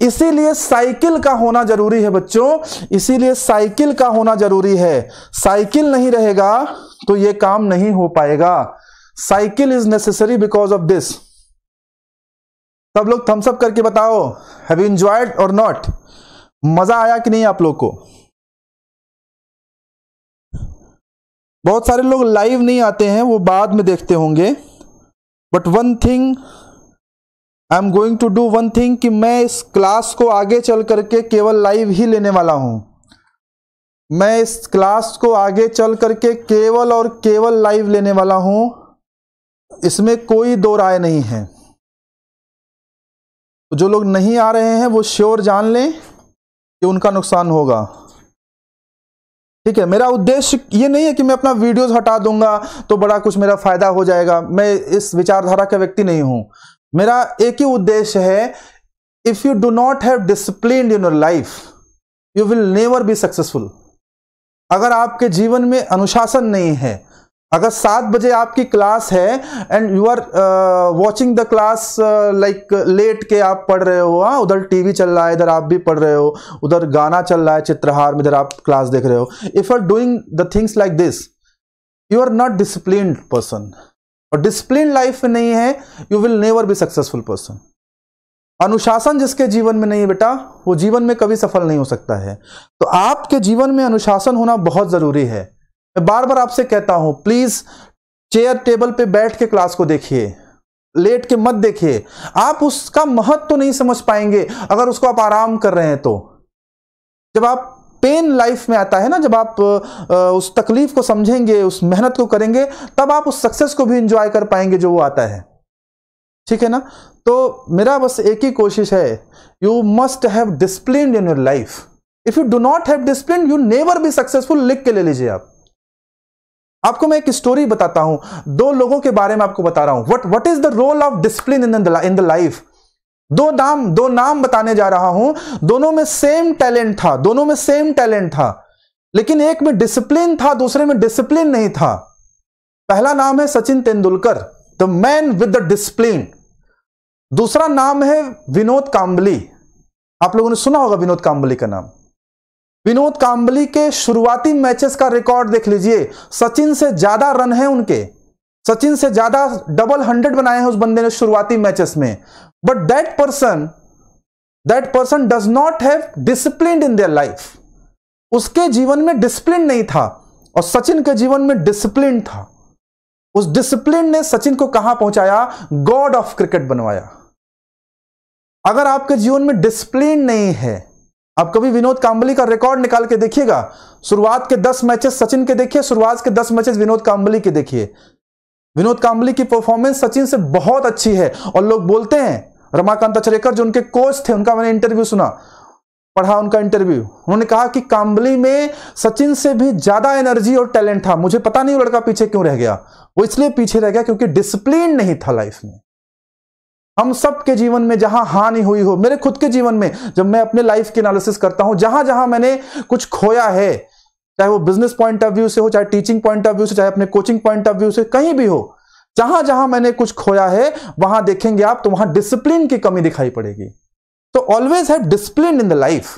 इसीलिए साइकिल का होना जरूरी है बच्चों इसीलिए साइकिल का होना जरूरी है साइकिल नहीं रहेगा तो ये काम नहीं हो पाएगा cycle is necessary because of this सब लोग थम्स अप करके बताओ have you enjoyed or not मजा आया कि नहीं आप लोग को बहुत सारे लोग लाइव नहीं आते हैं वो बाद में देखते होंगे but one thing I am going to do one thing कि मैं इस क्लास को आगे चल करके केवल लाइव ही लेने वाला हूं मैं इस क्लास को आगे चल करके केवल और केवल लाइव लेने वाला हूं इसमें कोई दो राय नहीं है तो जो लोग नहीं आ रहे हैं वो श्योर जान लें कि उनका नुकसान होगा ठीक है मेरा उद्देश्य ये नहीं है कि मैं अपना वीडियोस हटा दूंगा तो बड़ा कुछ मेरा फायदा हो जाएगा मैं इस विचारधारा का व्यक्ति नहीं हूं मेरा एक ही उद्देश्य है if you do not have discipline in your life you will never be successful अगर आपके जीवन में अनुशासन नहीं है अगर सात बजे आपकी क्लास है and you are watching the class like late के आप पढ़ रहे हो हाँ उधर टीवी चल रहा है इधर आप भी पढ़ रहे हो उधर गाना चल रहा है चित्रहार में इधर आप क्लास देख रहे हो if are doing the things like this you are not discipline person और डिसिप्लिन लाइफ में नहीं है you will never be successful person अनुशासन जिसके जीवन में नहीं है बेटा वो जीवन में कभी सफल नहीं हो सकता है तो आपके जीवन में अनुशासन होना बहुत ज़रूरी है मैं बार बार आपसे कहता हूं प्लीज चेयर टेबल पे बैठ के क्लास को देखिए लेट के मत देखिए आप उसका महत्व तो नहीं समझ पाएंगे अगर उसको आप आराम कर रहे हैं तो जब आप पेन लाइफ में आता है ना जब आप उस तकलीफ को समझेंगे उस मेहनत को करेंगे तब आप उस सक्सेस को भी इंजॉय कर पाएंगे जो वो आता है ठीक है ना तो मेरा बस एक ही कोशिश है you must have discipline in your life if you do not have discipline you never be successful लिख के ले लीजिए आप आपको मैं एक स्टोरी बताता हूं दो लोगों के बारे में आपको बता रहा हूं what what is the role of discipline in in the life दो नाम दो नाम बताने जा रहा हूं दोनों में सेम टैलेंट था दोनों में सेम टैलेंट था लेकिन एक में डिसिप्लिन था दूसरे में डिसिप्लिन नहीं था पहला नाम है Sachin Tendulkar the man with the discipline दूसरा नाम है विनोद काम्बली आप लोगों ने सुना होगा विनोद काम्बली का नाम विनोद काम्बली के शुरुआती मैचेस का रिकॉर्ड देख लीजिए सचिन से ज्यादा रन है उनके सचिन से ज्यादा डबल हंड्रेड बनाए हैं उस बंदे ने शुरुआती मैचेस में but that person that person does not have discipline in their life उसके जीवन में डिसिप्लिन नहीं था और सचिन के जीवन में डिसिप्लिन था उस डिसिप्लिन ने सचिन को कहां पहुंचाया गॉड ऑफ क्रिकेट बनवाया अगर आपके जीवन में डिसिप्लिन नहीं है अब कभी विनोद कांबली का रिकॉर्ड निकाल के देखिएगा शुरुआत के दस मैचेस सचिन के देखिए शुरुआत के दस मैचेस विनोद कांबली के देखिए विनोद कांबली की परफॉर्मेंस सचिन से बहुत अच्छी है और लोग बोलते हैं रमाकांत अचरेकर जो उनके कोच थे उनका मैंने इंटरव्यू सुना पढ़ा उनका इंटरव्यू उन्होंने कहा कि कांबली में सचिन से भी ज्यादा एनर्जी और टैलेंट था मुझे पता नहीं वो लड़का पीछे क्यों रह गया वो इसलिए पीछे रह गया क्योंकि डिसिप्लिन नहीं था लाइफ में हम सब के जीवन में जहां हानि हुई हो मेरे खुद के जीवन में जब मैं अपने लाइफ की एनालिसिस करता हूं जहां जहां मैंने कुछ खोया है चाहे वो बिजनेस पॉइंट ऑफ व्यू से हो चाहे टीचिंग पॉइंट ऑफ व्यू से चाहे अपने कोचिंग पॉइंट ऑफ व्यू से कहीं भी हो जहां जहां मैंने कुछ खोया है वहां देखेंगे आप तो वहां डिसिप्लिन की कमी दिखाई पड़ेगी तो always have discipline in the life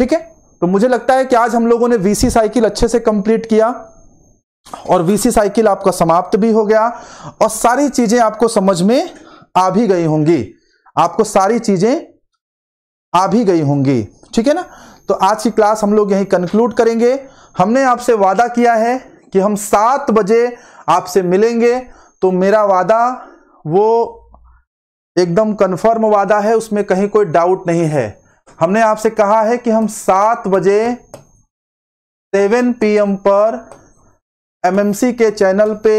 ठीक है तो मुझे लगता है कि आज हम लोगों ने वीसी साइकिल अच्छे से कंप्लीट किया और वीसी साइकिल आपका समाप्त भी हो गया और सारी चीजें आपको समझ में आ भी गई होंगी आपको सारी चीजें आ भी गई होंगी ठीक है ना तो आज की क्लास हम लोग यहीं कंक्लूड करेंगे हमने आपसे वादा किया है कि हम सात बजे आपसे मिलेंगे तो मेरा वादा वो एकदम कंफर्म वादा है उसमें कहीं कोई डाउट नहीं है हमने आपसे कहा है कि हम सात बजे सेवन पीएम पर एमएमसी के चैनल पे